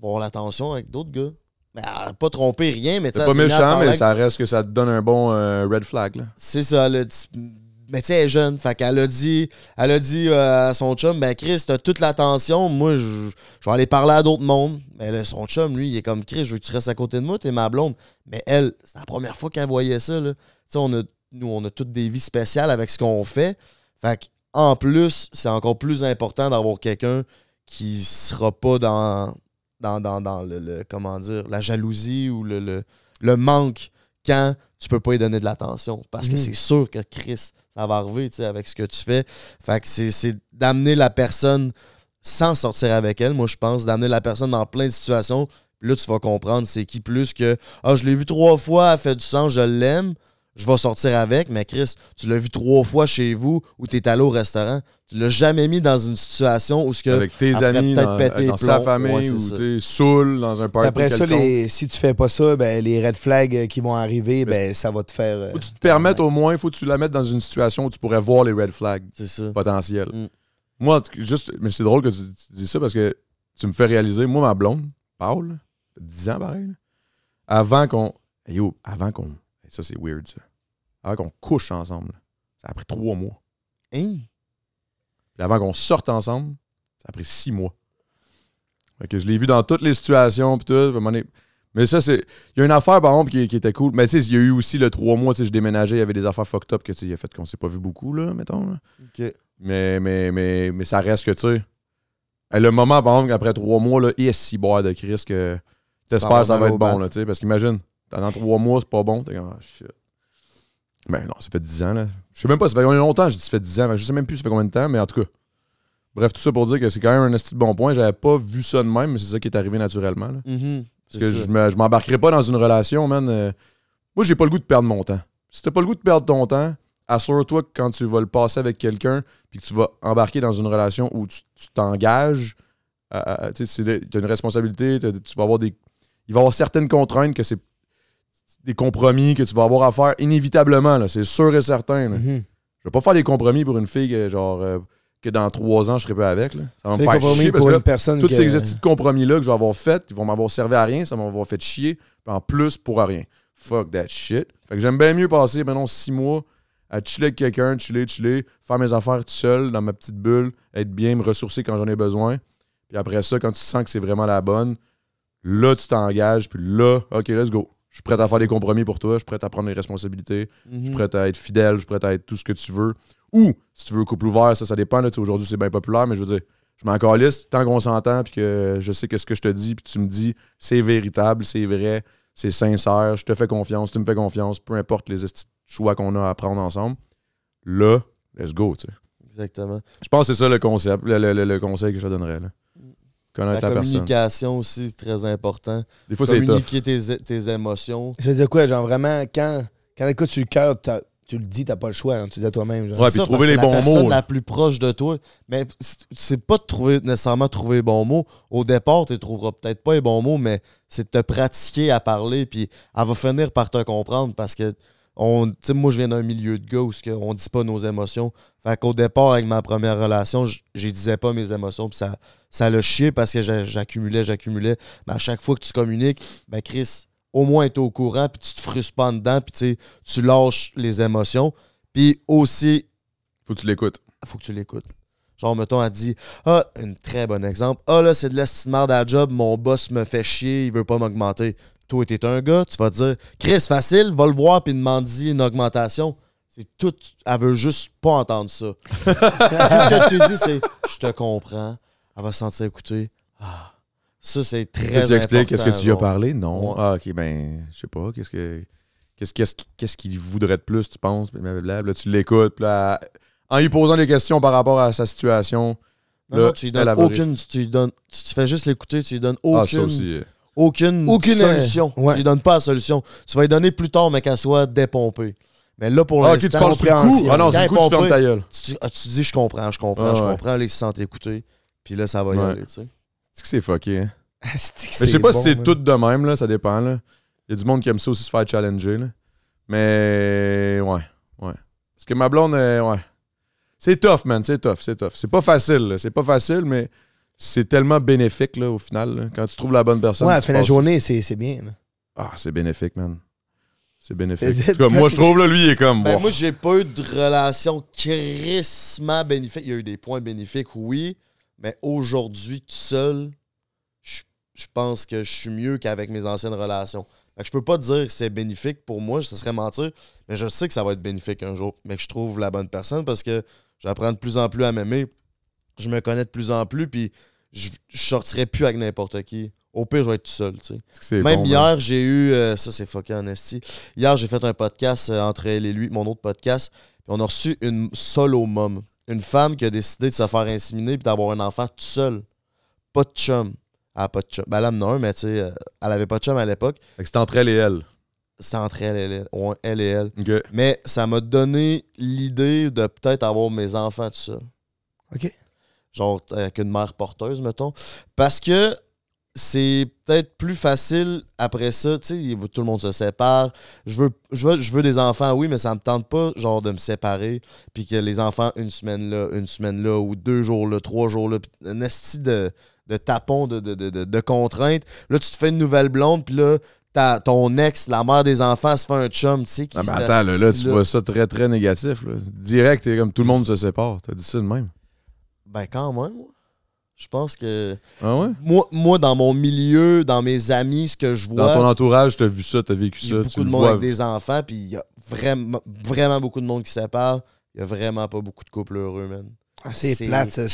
voir l'attention avec d'autres gars. Ben, pas tromper rien, mais tu pas méchant, ça reste que ça te donne un bon euh, red flag. C'est ça. Le, mais tu sais, elle est jeune. Fait qu'elle a dit, elle a dit euh, à son chum, ben Chris, as toute l'attention. Moi, je, je vais aller parler à d'autres mondes. Mais son chum, lui, il est comme Chris, je veux que tu restes à côté de moi, es ma blonde. Mais elle, c'est la première fois qu'elle voyait ça. Tu nous, on a toutes des vies spéciales avec ce qu'on fait. Fait en plus, c'est encore plus important d'avoir quelqu'un qui sera pas dans dans, le, comment dire, la jalousie ou le, manque quand tu peux pas lui donner de l'attention. Parce que mhm. c'est sûr que Chris, ça va arriver avec ce que tu fais. Fait que c'est d'amener la personne sans sortir avec elle, moi je pense, d'amener la personne dans plein de situations. Là, tu vas comprendre c'est qui plus que Ah, je l'ai vu trois fois, elle fait du sang, je l'aime je vais sortir avec, mais Chris, tu l'as vu trois fois chez vous ou tu es allé au restaurant. Tu l'as jamais mis dans une situation où ce que avec tes amis, dans, sa famille ou tu saoul dans un party. Après ça, si tu fais pas ça, ben, les red flags qui vont arriver, ben, ça va te faire. Euh, faut tu te permettes au moins, il faut que tu la mettes dans une situation où tu pourrais voir les red flags potentiels. Mm. Moi, juste, mais c'est drôle que tu, dis ça parce que tu me fais réaliser, moi, ma blonde, Paul, 10 ans pareil, avant qu'on. Yo, avant qu'on ça, c'est weird, ça. Avant qu'on couche ensemble, ça a pris trois mois. Hein? avant qu'on sorte ensemble, ça a pris six mois. Fait que je l'ai vu dans toutes les situations, puis tout. Mais ça, c'est. Il y a une affaire, par exemple, qui, était cool. Mais tu sais, il y a eu aussi le trois mois, tu sais, je déménageais, il y avait des affaires fucked up que tu sais, il a fait qu'on s'est pas vu beaucoup, là, mettons. OK. Mais, mais, mais, mais ça reste que, tu sais. Le moment, par exemple, après trois mois, là, il est si boire de Chris que. T'espères que ça va être bon, tu sais. Parce qu'imagine, dans trois mois, c'est pas bon. T'es comme, ah, Ben non, ça fait dix ans, là. Je sais même pas, ça fait longtemps, je dis ça fait dix ans. Ben, je sais même plus ça fait combien de temps, mais en tout cas. Bref, tout ça pour dire que c'est quand même un assez de bon point. J'avais pas vu ça de même, mais c'est ça qui est arrivé naturellement. Mm-hmm. que je m'embarquerai pas dans une relation, man. Euh. moi, j'ai pas le goût de perdre mon temps. Si t'as pas le goût de perdre ton temps, assure-toi que quand tu vas le passer avec quelqu'un, puis que tu vas embarquer dans une relation où tu t'engages, euh, euh, tu as une responsabilité, tu vas avoir des. Il va y avoir certaines contraintes que c'est des compromis que tu vas avoir à faire inévitablement, là, c'est sûr et certain. Mhm. Je vais pas faire des compromis pour une fille que, genre, euh, que dans trois ans, je serai pas avec. Ça va me faire chier parce que tous ces petits compromis-là que je vais avoir fait, ils vont m'avoir servi à rien, ça m'avoir fait chier, en plus pour rien. Fuck that shit. Fait que j'aime bien mieux passer maintenant six mois à chiller avec quelqu'un, chiller, chiller, faire mes affaires tout seul dans ma petite bulle, être bien, me ressourcer quand j'en ai besoin. Puis après ça, quand tu sens que c'est vraiment la bonne, là, tu t'engages, puis là, OK, let's go. Je suis prêt à faire des compromis pour toi, je suis prêt à prendre les responsabilités, je suis mhm. prêt à être fidèle, je suis prêt à être tout ce que tu veux. Ou, si tu veux couple ouvert, ça, ça dépend. Aujourd'hui, c'est bien populaire, mais je veux dire, je m'en calisse tant qu'on s'entend, puis que je sais que ce que je te dis, puis tu me dis, c'est véritable, c'est vrai, c'est sincère, je te fais confiance, tu me fais confiance, peu importe les choix qu'on a à prendre ensemble. Là, let's go, tu sais. Exactement. Je pense que c'est ça le concept, le, conseil que je te donnerais. Là la, communication aussi, très important. Des fois, c'est Communiquer tes, tes, émotions. Ça veut dire quoi? Genre, vraiment, quand, quand écoutes sur le cœur, tu le dis, t'as pas le choix, hein, tu dis à toi-même. Ouais, puis trouver les bons mots. la personne la plus proche de toi. Mais c'est pas de trouver, nécessairement trouver les bons mots. Au départ, tu trouveras peut-être pas les bons mots, mais c'est de te pratiquer à parler, puis elle va finir par te comprendre parce que moi, je viens d'un milieu de gars où on ne dit pas nos émotions. Fait qu'au départ, avec ma première relation, je disais pas mes émotions. Puis ça, ça le chier parce que j'accumulais, j'accumulais. Mais à chaque fois que tu communiques, ben Chris, au moins, tu es au courant, puis tu te frustres pas dedans, puis tu lâches les émotions. Puis aussi. Faut que tu l'écoutes. Faut que tu l'écoutes. Genre, mettons, a dit Ah, un très bon exemple. Ah, là, c'est de l'estimard à job, mon boss me fait chier, il veut pas m'augmenter. Toi, t'es un gars, tu vas dire Chris, facile, va le voir puis demande-y une augmentation. C'est tout. Elle veut juste pas entendre ça. tout ce que tu dis, c'est Je te comprends. Elle va sentir écoutée. Ah. Ça, c'est très tu expliques qu'est-ce que tu lui as parlé? Non. Ah, ok, ben, je sais pas. Qu'est-ce que. Qu'est-ce qu'il voudrait de plus, tu penses? Blablabla. Là, tu l'écoutes. En lui posant des questions par rapport à sa situation. Non, tu lui donnes aucune. Tu, donnes, tu fais juste l'écouter, tu lui donnes aucune. Ah, ça aussi. Euh, aucune, aucune hein. solution. Ouais. Tu lui donnes pas la solution. Tu vas lui donner plus tard, mais qu'elle soit dépompée. Mais là, pour l'instant, ah, okay, tu le Ah non, c'est coup, tu ta gueule. Tu, ah, tu, dis, je comprends, je comprends, je ah, comprends. Là, ils se sentent Puis là, ça va y aller, tu sais. C'est que c'est fucké, hein? je sais pas si c'est hein. tout de même, là, ça dépend. Là. Il y a du monde qui aime ça aussi se faire challenger. Mais ouais, ouais. Parce que ma blonde, euh, ouais. C'est tough, man. C'est tough, c'est tough. C'est pas facile, C'est pas facile, mais c'est tellement bénéfique là, au final. Quand tu trouves la bonne personne. Ouais, à la fin de la journée, c'est bien. Ah, c'est bénéfique, man. C'est bénéfique. moi, je trouve, là, lui, il est comme. Moi, ben, Moi, j'ai pas eu de relation crissement bénéfique. Il y a eu des points bénéfiques, oui, mais aujourd'hui, tout seul, je pense que je suis mieux qu'avec mes anciennes relations. Fait que je peux pas dire que c'est bénéfique pour moi, ce serait mentir, mais je sais que ça va être bénéfique un jour, mais que je trouve la bonne personne parce que j'apprends de plus en plus à m'aimer, je me connais de plus en plus, puis je, je sortirais plus avec n'importe qui. Au pire, je vais être tout seul, tu sais. Même hier, hein? j'ai eu... Euh, ça, c'est fucking honesty. Hier, j'ai fait un podcast euh, entre elle et lui, mon autre podcast, on a reçu une solo mom. Une femme qui a décidé de se faire inséminer puis d'avoir un enfant tout seul. Pas de chum. ah pas de chum. Ben, elle en mais tu sais, euh, elle avait pas de chum à l'époque. Fait entre elle et elle c'est entre elle et elle. Ouais, elle, et elle. Mais ça m'a donné l'idée de peut-être avoir mes enfants tout seul. OK genre euh, avec une mère porteuse, mettons. Parce que c'est peut-être plus facile après ça, tu sais, tout le monde se sépare. Je veux, je veux, des enfants, oui, mais ça me tente pas, genre, de me séparer, puis que les enfants, une semaine là, une semaine là, ou deux jours là, trois jours là, un esti de, de tapons, de, de contraintes. Là, tu te fais une nouvelle blonde, puis là, ton ex, la mère des enfants, se fait un chum, tu sais, qui ah, attends, là, tu vois ça très, très négatif. Là. Direct, comme tout le monde se sépare. T'as dit ça de même. Ben, quand même, moi. Je pense que. Ah ouais? Moi, moi, dans mon milieu, dans mes amis, ce que je vois. Dans ton entourage, tu as vu ça, tu as vécu ça. Il y a beaucoup de monde avec des enfants, puis il y a vraiment, vraiment beaucoup de monde qui sépare. Il y a vraiment pas beaucoup de couples heureux, man. Ah, c'est plate, c'est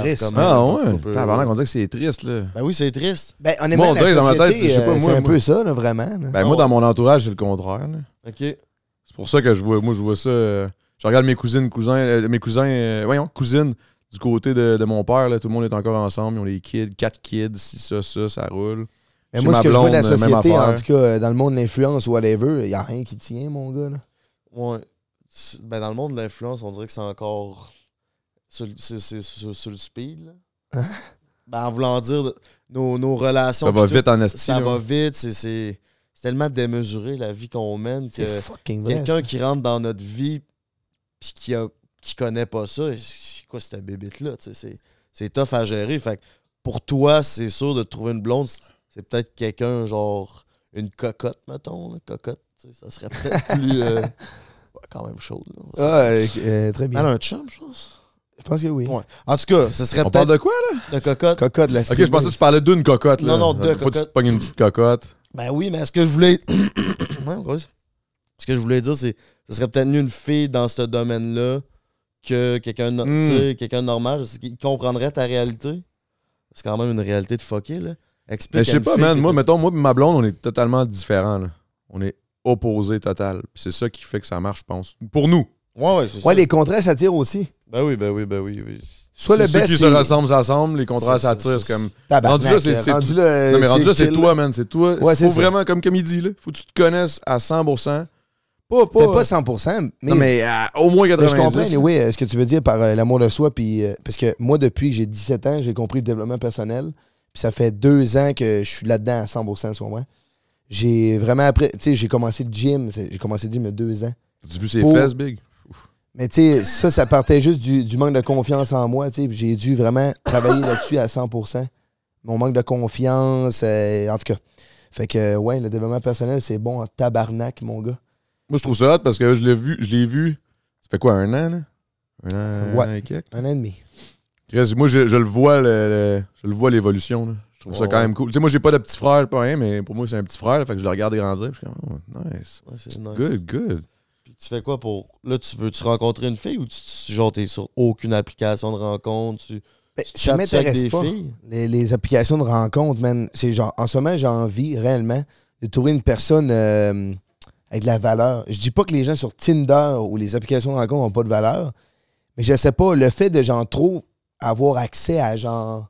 triste. Comme ah ouais? Avant qu'on dirait que c'est triste, là. Ben oui, c'est triste. Ben, on est moi, dans ma tête, je sais pas, euh, C'est un peu ça, là, vraiment. Ben, moi, dans mon entourage, c'est le contraire, là. OK. C'est pour ça que je vois, moi, je vois ça. Euh, je regarde mes cousines, cousins, euh, mes cousins, voyons, cousines du côté de, mon père, là, tout le monde est encore ensemble. Ils ont les kids, quatre kids, si ça, ça, ça roule. Mais moi, ce que je veux de la société, en tout cas, euh, dans le monde de l'influence ou whatever, il n'y a rien qui tient, mon gars. Ben, dans le monde de l'influence, on dirait que c'est encore sur, le speed. Hein? Ben, en voulant dire, nos, relations. Ça va vite en estime. Ça va vite, c'est tellement démesuré la vie qu'on mène. Quelqu'un qui rentre dans notre vie puis qui, a, qui connaît pas ça, quoi cette bébite-là? C'est tough à gérer. Fait que pour toi, c'est sûr de trouver une blonde, c'est peut-être quelqu'un, genre une cocotte, mettons. cocotte, ça serait peut-être plus. Euh, quand même chaud. Ah, euh, euh, très bien. Elle a un chum, je pense. Je pense que oui. En tout cas, ça serait peut-être. On parle de quoi, là De cocotte. Cocotte, la Ok, je pensais que tu parlais d'une cocotte, Non, non, de cocotte. Faut tu une petite cocotte. Ben oui, mais ce que je voulais. ce que je voulais dire, c'est ce serait peut-être une fille dans ce domaine-là que hmm. quelqu'un de normal, qui comprendrait ta réalité. C'est quand même une réalité de fucké, là. Explique. Mais ben, je sais pas, man. Moi, mettons, moi et ma blonde, on est totalement différents, On est opposés total. C'est ça qui fait que ça marche, je pense. Pour nous. Ouais, ouais, ouais ça. les contrats s'attirent aussi. Ben oui, ben oui, ben oui. Soit le Ceux qui se ressemblent s'assemblent, les contrats s'attirent. comme. Rendu là, c'est. Euh, non, mais euh, rendu là, c'est toi, man. C'est toi. Faut vraiment, comme, comme il dit, là, faut que tu te connaisses à 100 pas, pas, 100%, mais, non, mais euh, au moins 80%. Je comprends, mais oui, euh, ce que tu veux dire par euh, l'amour de soi. Puis, parce que moi, depuis que j'ai 17 ans, j'ai compris le développement personnel. Puis ça fait deux ans que je suis là-dedans à 100% sur moi. J'ai vraiment après. Tu sais, j'ai commencé le gym. J'ai commencé le gym il y a deux ans. As-tu vu ses fesses, Big? Mais tu sais, ça, ça partait juste du, manque de confiance en moi. Tu sais, j'ai dû vraiment travailler là-dessus à 100%. Mon manque de confiance, en tout cas. Fait que, ouais, le développement personnel, c'est bon en tabarnak, mon gars. Moi, je trouve ça hot parce que je l'ai vu, je l'ai vu. Ça fait quoi, un an, là? Un an, et Un an demi. moi, je, le vois, le, je le vois l'évolution. Je trouve ça quand même cool. Tu sais, moi, j'ai pas de petit frère, pas rien, mais pour moi, c'est un petit frère. fait que je le regarde grandir. je suis comme, oh, nice. c'est nice. Good, good. tu fais quoi pour. Là, tu veux-tu rencontrer une fille ou tu, genre, sur aucune application de rencontre? Tu, ben, tu ça m'intéresse pas. Les, applications de rencontre, man, c'est genre, en ce moment, j'ai envie réellement de trouver une personne. Euh, avec de la valeur. Je dis pas que les gens sur Tinder ou les applications de rencontre n'ont pas de valeur, mais je sais pas, le fait de genre trop avoir accès à genre.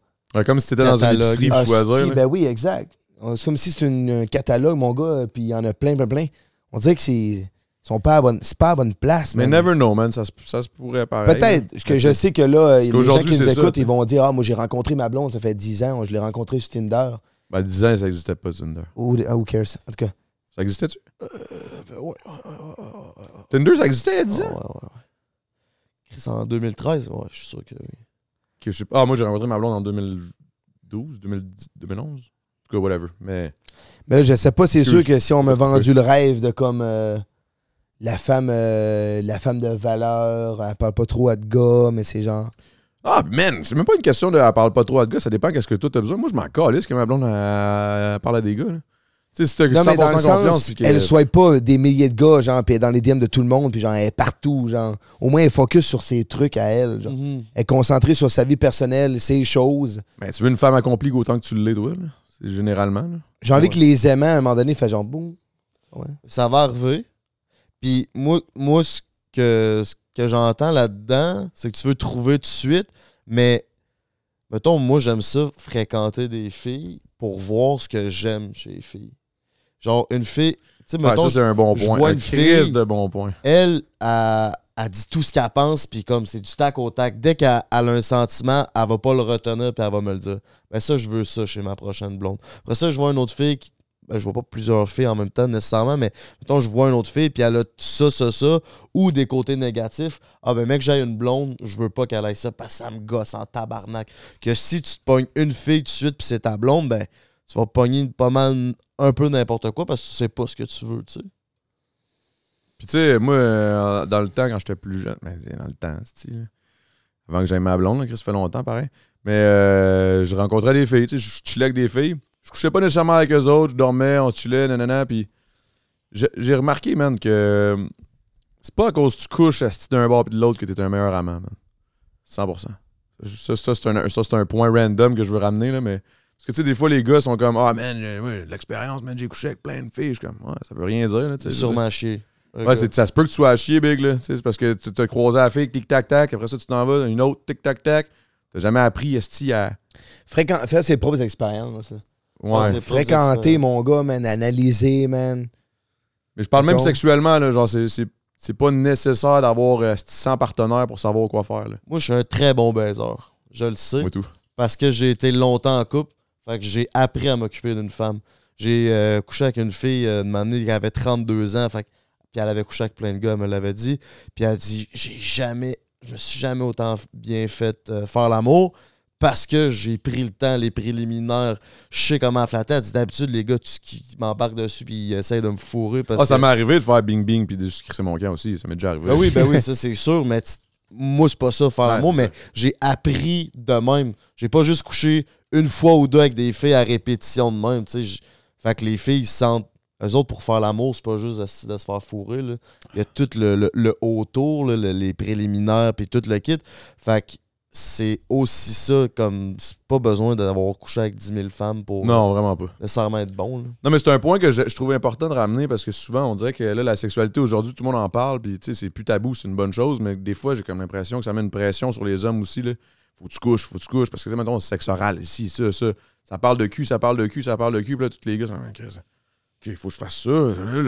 comme si tu dans une épicerie ah, Ben oui, exact. Ah, c'est comme si c'était un catalogue, mon gars, puis il y en a plein, plein, plein. On dirait que c'est. Sont pas à bonne, c'est pas bonne place. Mais never know, man. Ça, ça se pourrait pareil. Peut-être. parce Que je sais que là, les gens qui nous écoutent, ils vont dire Ah, moi, j'ai rencontré ma blonde, ça fait 10 ans, je l'ai rencontrée sur Tinder. Ben, 10 ans, ça n'existait pas, Tinder. Ou, who cares? En tout cas. Ça existait-tu? Euh, ben ouais, Tinder, ça existait il y a Ouais, en 2013, ouais, je suis sûr que oui. Que je Ah, moi, j'ai rencontré ma blonde en 2012, 2010, 2011. En tout cas, whatever. Mais. Mais là, je sais pas, c'est sûr que si on m'a vendu le rêve de comme. Euh, la femme euh, la femme de valeur, elle parle pas trop à de gars, mais c'est genre. Ah, man, c'est même pas une question de elle parle pas trop à de gars, ça dépend qu'est-ce que toi t'as besoin. Moi, je m'en ce que ma blonde parle à des gars. Là. Tu elle soit pas des milliers de gars, genre, puis dans les DM de tout le monde, puis genre, elle est partout, genre. Au moins, elle focus sur ses trucs à elle, genre. Mm-hmm. Elle est concentrée sur sa vie personnelle, ses choses. Mais ben, tu veux une femme accomplie autant que tu l'es, toi, Généralement, J'ai envie que les aimants, à un moment donné, fassent genre boum. Ça va arriver. Puis moi, moi ce que, ce que j'entends là-dedans, c'est que tu veux trouver tout de suite, mais mettons, moi, j'aime ça, fréquenter des filles pour voir ce que j'aime chez les filles. Genre, une fille. Tu sais, c'est un bon vois une fille, de bon point. Elle, elle, a dit tout ce qu'elle pense, puis comme c'est du tac au tac. Dès qu'elle a un sentiment, elle va pas le retenir, puis elle va me le dire. Mais ben, ça, je veux ça chez ma prochaine blonde. Après ça, je vois une autre fille qui, ben, je vois pas plusieurs filles en même temps nécessairement, mais mettons, je vois une autre fille, puis elle a ça, ça, ça, ou des côtés négatifs. Ah ben, mec, j'ai une blonde, je veux pas qu'elle aille ça, parce que ça me gosse en tabarnak. Que si tu te pognes une fille tout de suite, puis c'est ta blonde, ben, tu vas pogner pas mal un peu n'importe quoi, parce que tu sais pas ce que tu veux, tu sais. Puis tu sais, moi, euh, dans le temps, quand j'étais plus jeune, dans le temps, avant que j'aime ma blonde, ça fait longtemps, pareil, mais euh, je rencontrais des filles, tu sais, je chillais avec des filles. Je couchais pas nécessairement avec eux autres, je dormais, on chillait, nanana, puis j'ai remarqué, man, que euh, c'est pas à cause que tu couches à d'un bord et de l'autre que t'es un meilleur amant, man. 100%. Ça, c'est un, un point random que je veux ramener, là, mais... Parce que, tu sais, des fois, les gars sont comme « Ah, oh, man, l'expérience, man, j'ai couché avec plein de filles. » Je suis comme « Ouais, ça veut rien dire, là. » sais. sûrement chier. Ouais, ça se peut que tu sois à chier, Big, là. C'est parce que tu te croisé à la fille, tic-tac-tac, après ça, tu t'en vas, une autre, tic-tac-tac. T'as jamais appris, à... Fréquent... Faire ses propres expériences, là, ça. Fréquenter, mon gars, man, analyser, man. Mais je parle même sexuellement, là, genre, c'est pas nécessaire d'avoir 100 euh, partenaires pour savoir quoi faire. Moi, je suis un très bon baiser. Je le sais. Parce que j'ai été longtemps en couple. Fait que j'ai appris à m'occuper d'une femme. J'ai euh, couché avec une fille de de qui avait 32 ans. Fait puis elle avait couché avec plein de gars, elle me l'avait dit. Puis elle a dit J'ai jamais, je me suis jamais autant bien fait euh, faire l'amour parce que j'ai pris le temps, les préliminaires, je sais comment flatter. D'habitude, les gars tu, qui m'embarquent dessus puis ils essayent de me fourrer. Ah, ça m'est arrivé de faire bing bing puis de crisser mon camp aussi. Ça m'est déjà arrivé. Ah oui, ben oui, ça c'est sûr, mais moi, c'est pas ça faire l'amour, mais j'ai appris de même. J'ai pas juste couché une fois ou deux avec des filles à répétition de même. Fait que les filles, ils sentent eux autres, pour faire l'amour, c'est pas juste de, se faire fourrer. Il y a tout le, le, autour, les préliminaires, puis tout le kit. Fait que, c'est aussi ça, comme c'est pas besoin d'avoir couché avec 10 000 femmes pour non, vraiment pas. nécessairement être bon. Non, mais c'est un point que je, je, trouve important de ramener parce que souvent on dirait que là, la sexualité aujourd'hui, tout le monde en parle, puis tu sais, c'est plus tabou, c'est une bonne chose, mais des fois j'ai comme l'impression que ça met une pression sur les hommes aussi. Là. Faut que tu couches, faut que tu couches, parce que maintenant c'est oral, ici, ça, ça. Ça parle de cul, ça parle de cul, ça parle de cul, puis là, tous les gars sont. Ah, ok, faut que je fasse ça.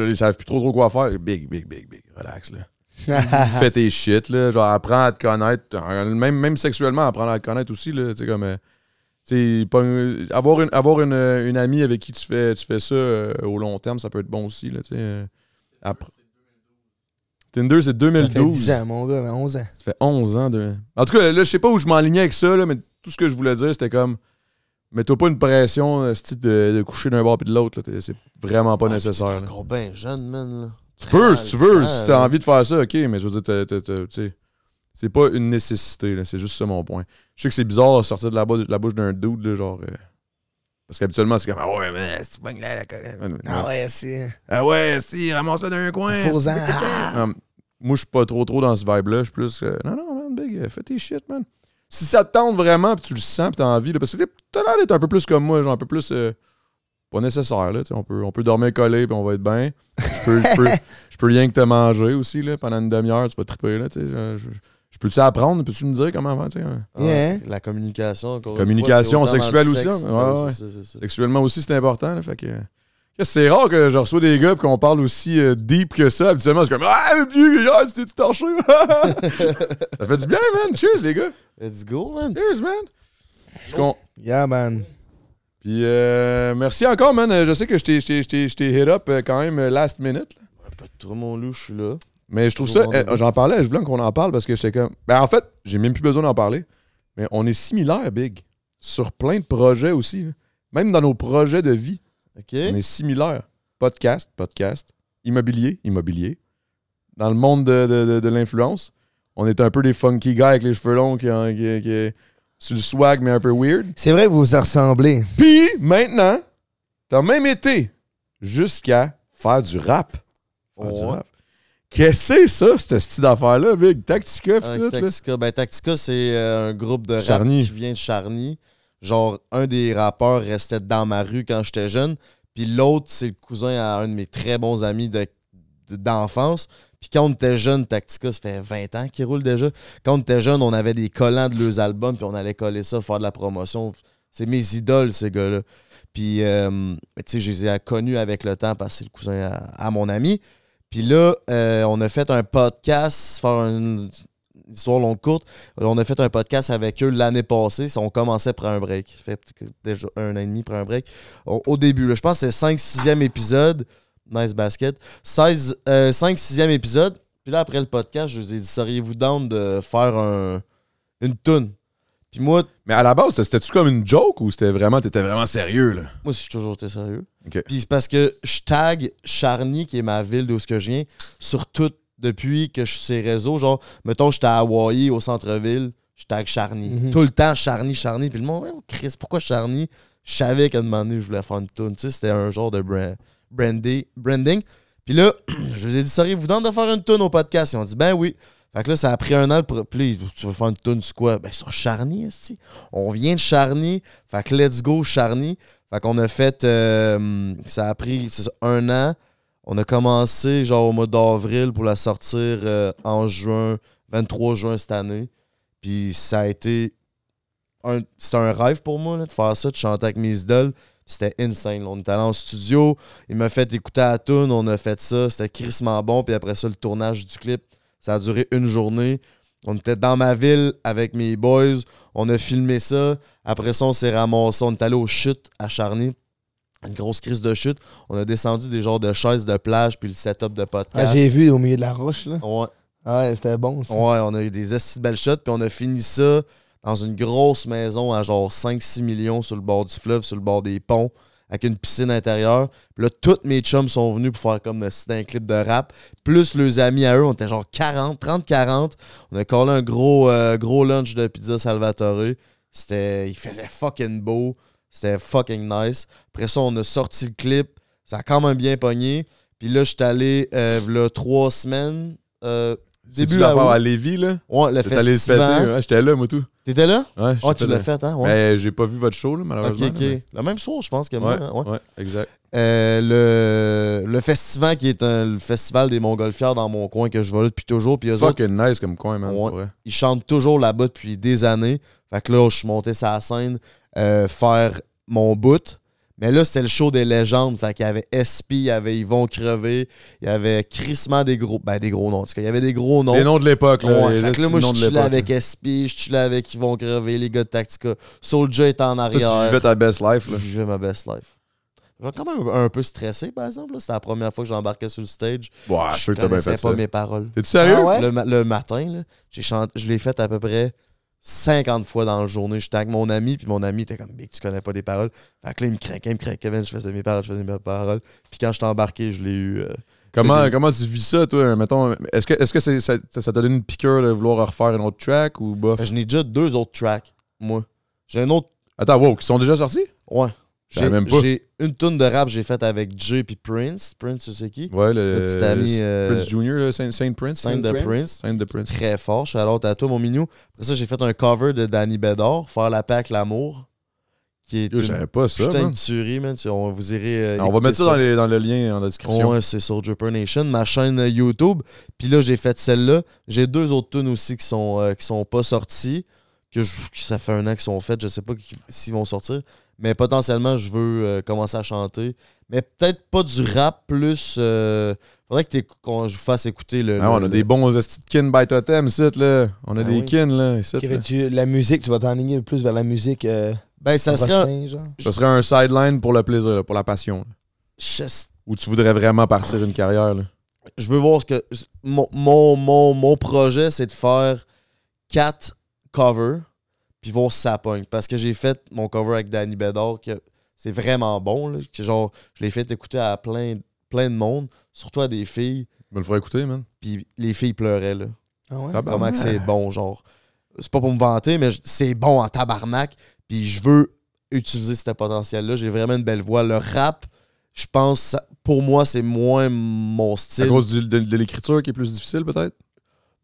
ils savent plus trop, trop quoi faire. Big, big, big, big. Relax, là fais tes shit, là. Genre, apprends à te connaître. Euh, même, même sexuellement, apprendre à te connaître aussi, là. comme. Euh, avoir, une, avoir une, amie avec qui tu fais, tu fais ça euh, au long terme, ça peut être bon aussi, là. Tinder, c'est 2012. Ça fait 10 ans, mon gars, mais 11 ans. Ça fait 11 ans. De... En tout cas, là, je sais pas où je m'enlignais avec ça, mais tout ce que je voulais dire, c'était comme. Mets-toi pas une pression de, de coucher d'un bord puis de l'autre. C'est vraiment pas ah, nécessaire. T'es encore bien jeune, man. Là. Tu peux, si tu veux, si t'as as envie de faire ça, ok, mais je veux dire, tu sais. C'est pas une nécessité, c'est juste ça mon point. Je sais que c'est bizarre de sortir de la, bouche d'un dude, genre. Euh, parce qu'habituellement, c'est comme Ah ouais, mais c'est tu pognes là, la Ah ouais, si. Ah ouais, si, ramasse-le d'un coin. faux hum, moi, je suis pas trop trop dans ce vibe-là. Je suis plus euh, Non, non, man, big, euh, fais tes shit, man. Si ça te tente vraiment, puis tu le sens, puis t'as envie, là, parce que t'as l'air d'être un peu plus comme moi, genre un peu plus pas nécessaire. Là, on, peut, on peut dormir collé puis on va être bien. Je peux, je, peux, rien que te manger aussi là, pendant une demi-heure, tu vas triper. Là, je, je, je peux-tu apprendre? Peux-tu me dire comment faire? tu ah, La communication, Communication sexuelle aussi. Sexuellement aussi, c'est important. Là, fait que, c'est rare que je reçois des gars qu'on parle aussi euh, deep que ça. Habituellement, c'est comme Ah, vieux, hier, tu t'es torché. ça fait du bien, man. Cheers, les gars. Let's go, man. Cheers, man. Yeah, man. Puis euh, merci encore, man. Je sais que je t'ai, hit up euh, quand même euh, last minute. Pas de trop mon loup, je suis là. Mais je trouve ça. Eh, j'en parlais, je voulais qu'on en parle parce que j'étais comme. Ben en fait, j'ai même plus besoin d'en parler. Mais on est similaires, Big. Sur plein de projets aussi. Même dans nos projets de vie. OK. On est similaires. Podcast, podcast. Immobilier, immobilier. Dans le monde de, l'influence, on est un peu des funky guys avec les cheveux longs qui, qui c'est du swag, mais un peu weird. C'est vrai que vous vous ressemblez. Puis maintenant, t'as même été jusqu'à faire du rap. Faire du rap. Qu'est-ce que c'est ça, cette style d'affaire-là, Big? Tactica, ah, tout, Tactica. Ben, c'est euh, un groupe de rap qui vient de Charny. Genre, un des rappeurs restait dans ma rue quand j'étais jeune. Puis l'autre, c'est le cousin à un de mes très bons amis d'enfance. Puis quand on était jeune, Tactica, ça fait 20 ans qu'ils roule déjà. Quand on était jeune, on avait des collants de leurs albums, puis on allait coller ça, faire de la promotion. C'est mes idoles, ces gars-là. Puis, euh, tu sais, je les ai connus avec le temps parce que c'est le cousin à, mon ami. Puis là, euh, on a fait un podcast, faire une, histoire longue courte. On a fait un podcast avec eux l'année passée. On commençait prendre un break. Fait déjà un an et demi, après un break. au début, je pense que c'est 5-6e épisode. Nice basket. 16, 5, 6e épisode. Puis là, après le podcast, je vous ai dit, seriez-vous down de faire un, une toune? Puis moi. Mais à la base, c'était-tu comme une joke ou c'était vraiment, t'étais vraiment sérieux, là? Moi, j'ai toujours été sérieux. Puis c'est parce que je tag Charny, qui est ma ville d'où je viens, sur tout depuis que je suis ces réseaux. Genre, mettons, j'étais à Hawaii, au centre-ville, je tag Charny. Mhm. Tout le temps, Charny, Charny. Puis le monde, oh, Chris, pourquoi Charny? Je savais qu'à un moment donné, je voulais faire une toune. Tu sais, c'était un genre de brand branding. Puis là, je vous ai dit, sorry, vous demande de faire une toune au podcast. Ils ont dit, ben oui. Fait que là, ça a pris un an. Pour... Puis tu veux faire une toune sur quoi? Ben sur Charny, ici. On vient de Charny. Fait que let's go, Charny. Fait qu'on a fait, euh, ça a pris un an. On a commencé genre au mois d'avril pour la sortir euh, en juin, 23 juin cette année. Puis ça a été un, c'était un rêve pour moi de faire ça, de chanter avec mes idoles. C'était insane. On est allé en studio, il m'a fait écouter à la tune, on a fait ça, c'était crissement bon. Puis après ça, le tournage du clip, ça a duré une journée. On était dans ma ville avec mes boys, on a filmé ça. Après ça, on s'est ramassé, on est allé aux chutes à Charny une grosse crise de chute. On a descendu des genres de chaises de plage puis le setup de ah, podcast. j'ai vu au milieu de la roche, là. Ouais. Ah ouais, c'était bon, ça. Ouais, on a eu des de belles shots puis on a fini ça dans une grosse maison à genre 5-6 millions sur le bord du fleuve, sur le bord des ponts, avec une piscine intérieure. Puis là, tous mes chums sont venus pour faire comme euh, c'était un clip de rap. Plus leurs amis à eux, on était genre 40, 30-40. On a collé un gros, euh, gros lunch de pizza Salvatore. C'était. Il faisait fucking beau. C'était fucking nice. Après ça, on a sorti le clip. Ça a quand même bien pogné. Puis là, je suis allé, euh, là, trois semaines, début la à Lévis, là. Ouais, le festival. Hein? J'étais là, moi, tout. T'étais là? Ouais, oh, tu l'as fait, hein? Ben, ouais. Mais j'ai pas vu votre show, là, malheureusement. OK, OK. La même soir, je pense, que moi. Ouais, hein, ouais. exact. Euh, le, le festival qui est un, le festival des Montgolfières dans mon coin que je vois là depuis toujours. Puis Fucking autres, nice comme coin, man. Ouais, Ils chantent toujours là-bas depuis des années. Fait que là, je suis monté sur la scène euh, faire mon bout. Mais là, c'était le show des légendes. Fait qu'il y avait SP, il y avait Yvon Crevé, il y avait Crissement des gros. Ben, des gros noms. En tout cas, il y avait des gros noms. Des noms de l'époque, là. moi, je suis là avec SP, je suis là avec Yvon Crevé, les gars de Tactica. Soldier est en arrière. Je tu vivais ta best life, là. Je vivais ma best life. J'étais quand même un peu stressé, par exemple. C'était la première fois que j'embarquais sur le stage. je ne connaissais pas mes paroles. tes sérieux? Ah ouais? le, matin, là, je l'ai fait à peu près 50 fois dans la journée. J'étais avec mon ami, puis mon ami était comme, tu connais pas des paroles. Fait que là, il me craquait, il me craquait, je faisais mes paroles, je faisais mes paroles. Puis quand je t'ai embarqué, je l'ai eu. Euh, comment, comment tu vis ça, toi Mettons, est-ce que, est-ce que ça, ça t'a donné une piqûre de vouloir refaire un autre track ou bof ben, Je n'ai déjà deux autres tracks, moi. J'ai un autre. Attends, wow, qui sont déjà sortis Ouais. J'ai même pas. J'ai une tonne de rap j'ai faite avec Jay puis Prince. Prince, c'est qui Ouais, le, petit ami. Euh, Prince Junior, Saint, Prince. Saint, de Prince. Saint de Prince. Très fort. Je suis à toi, mon minou. Après ça, j'ai fait un cover de Danny Bedor, Faire la paix avec l'amour. Qui est pas ça, putain une tuerie, man. On, vous irait. Euh, on va mettre ça, dans, dans, le lien en description. Ouais, c'est sur Dripper Nation, ma chaîne euh, YouTube. Puis là, j'ai fait celle-là. J'ai deux autres tunes aussi qui sont, qui sont pas sorties. Que, ça fait un an qu'ils sont faites. Je sais pas s'ils vont sortir mais potentiellement, je veux euh, commencer à chanter. Mais peut-être pas du rap, plus. Il euh, faudrait que qu'on je vous fasse écouter le. Ah, on a des bons kin by totem, ici, là. On a ah des kin, là. la musique, tu vas t'enligner plus vers la musique. Euh, ben, ça serait. Ça serait un sideline pour le plaisir, pour la passion. Ou Où tu voudrais vraiment partir une carrière, là. Je veux voir ce que. Mon, mon, mon projet, c'est de faire quatre covers puis voir ça pogne. Parce que j'ai fait mon cover avec Danny Bedard, que c'est vraiment bon. genre, je l'ai fait écouter à plein, plein de monde, surtout à des filles. Il me le écouter, man. Puis les filles pleuraient, là. Ah ouais? Comment c'est bon, genre. C'est pas pour me vanter, mais c'est bon en tabarnak. Puis je veux utiliser ce potentiel-là. J'ai vraiment une belle voix. Le rap, je pense, pour moi, c'est moins mon style. À cause de l'écriture qui est plus difficile, peut-être?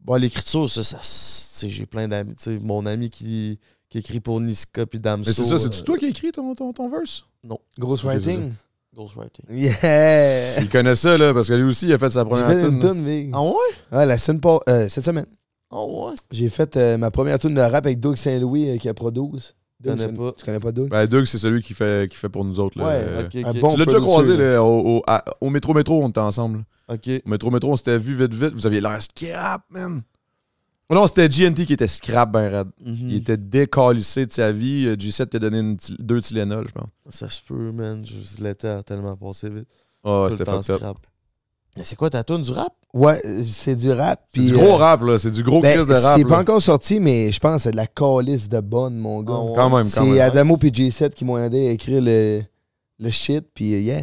Bon, l'écriture, ça, ça j'ai plein d'amis. Mon ami qui, qui écrit pour Niska et Damso. Mais c'est ça, c'est euh, toi qui as écrit ton, ton, verse? Non. Ghostwriting? Ghostwriting. Yeah! Il connaît ça, là, parce que lui aussi, il a fait sa première fait Ah ouais? Ouais, la semaine euh, cette semaine. Ah ouais? J'ai fait euh, ma première tune de rap avec Doug Saint-Louis qui a produit pas. Tu connais pas Doug? Ben, Doug, c'est celui qui fait, qui fait pour nous autres. tu l'as déjà croisé au, au, Métro Métro, on était ensemble. OK. Au Métro Métro, on s'était vu vite vite. Vous aviez l'air scrap, man. Non, c'était GNT qui était scrap, ben rad. Mhm. Il était décalissé de sa vie. Euh, G7 t'a donné une deux Tylenol, je pense. Ça se peut, man. Je l'étais tellement passé vite. Ah, c'était pas scrap. Mais c'est quoi ta tune du rap? Ouais, c'est du rap. C'est du gros euh, rap, là. C'est du gros ben, de rap. C'est pas encore sorti, mais je pense que c'est de la calice de bonne, mon gars. Ah, quand même, quand même. C'est Adamo et J7 qui m'ont aidé à écrire le, le shit, puis euh, yeah.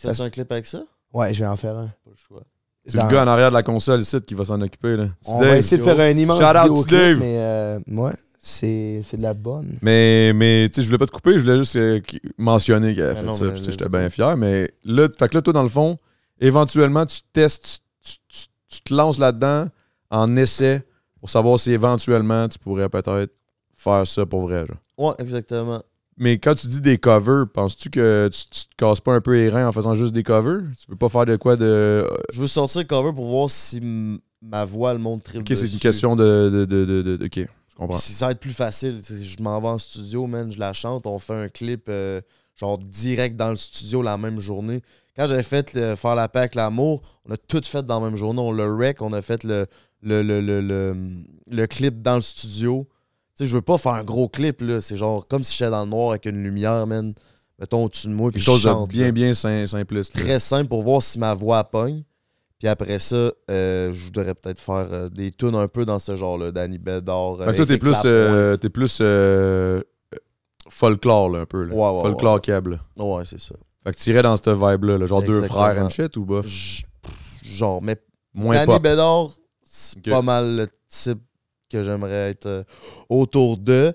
Tu fais un clip avec ça? Ouais, je vais en faire un. Pas le choix. C'est le gars en arrière de la console ici qui va s'en occuper. Là. On va essayer de faire un immense vidéo clip, mais euh, ouais, c'est de la bonne. Mais, mais tu sais, je voulais pas te couper, je voulais juste euh, mentionner qu'il a ah fait ça. J'étais bien fier. Mais là, fait que là, toi, dans le fond, éventuellement, tu testes, tu, te lances là-dedans en essai pour savoir si éventuellement tu pourrais peut-être faire ça pour vrai. Genre. Ouais, exactement. Mais quand tu dis des covers, penses-tu que tu, ne te casses pas un peu les reins en faisant juste des covers? Tu veux pas faire de quoi de. Euh, je veux sortir le cover pour voir si ma voix le très bien. Ok, c'est une question de. de, ok, je comprends. Si ça va être plus facile, je m'en vais en studio, man, je la chante, on fait un clip euh, genre direct dans le studio la même journée. Quand j'avais fait Faire la paix avec l'amour, on a tout fait dans le même jour. On le rec, on a fait le, le, clip dans le studio. Tu sais, je veux pas faire un gros clip, là. C'est genre comme si j'étais dans le noir avec une lumière, Mettons au-dessus de moi. Quelque chose chante, bien, bien Très simple pour voir si ma voix pogne. Puis après ça, euh, je voudrais peut-être faire euh, des tunes un peu dans ce genre-là, Danny Bedard. Mais toi, euh, t'es plus, es plus folklore, un peu. Là. folklore câble. Ouais, c'est ça. Fait tu irais dans ce vibe-là, genre deux frères et shit ou bof? Genre, mais Moins Danny Bédard, c'est pas mal le type que j'aimerais être euh, autour d'eux.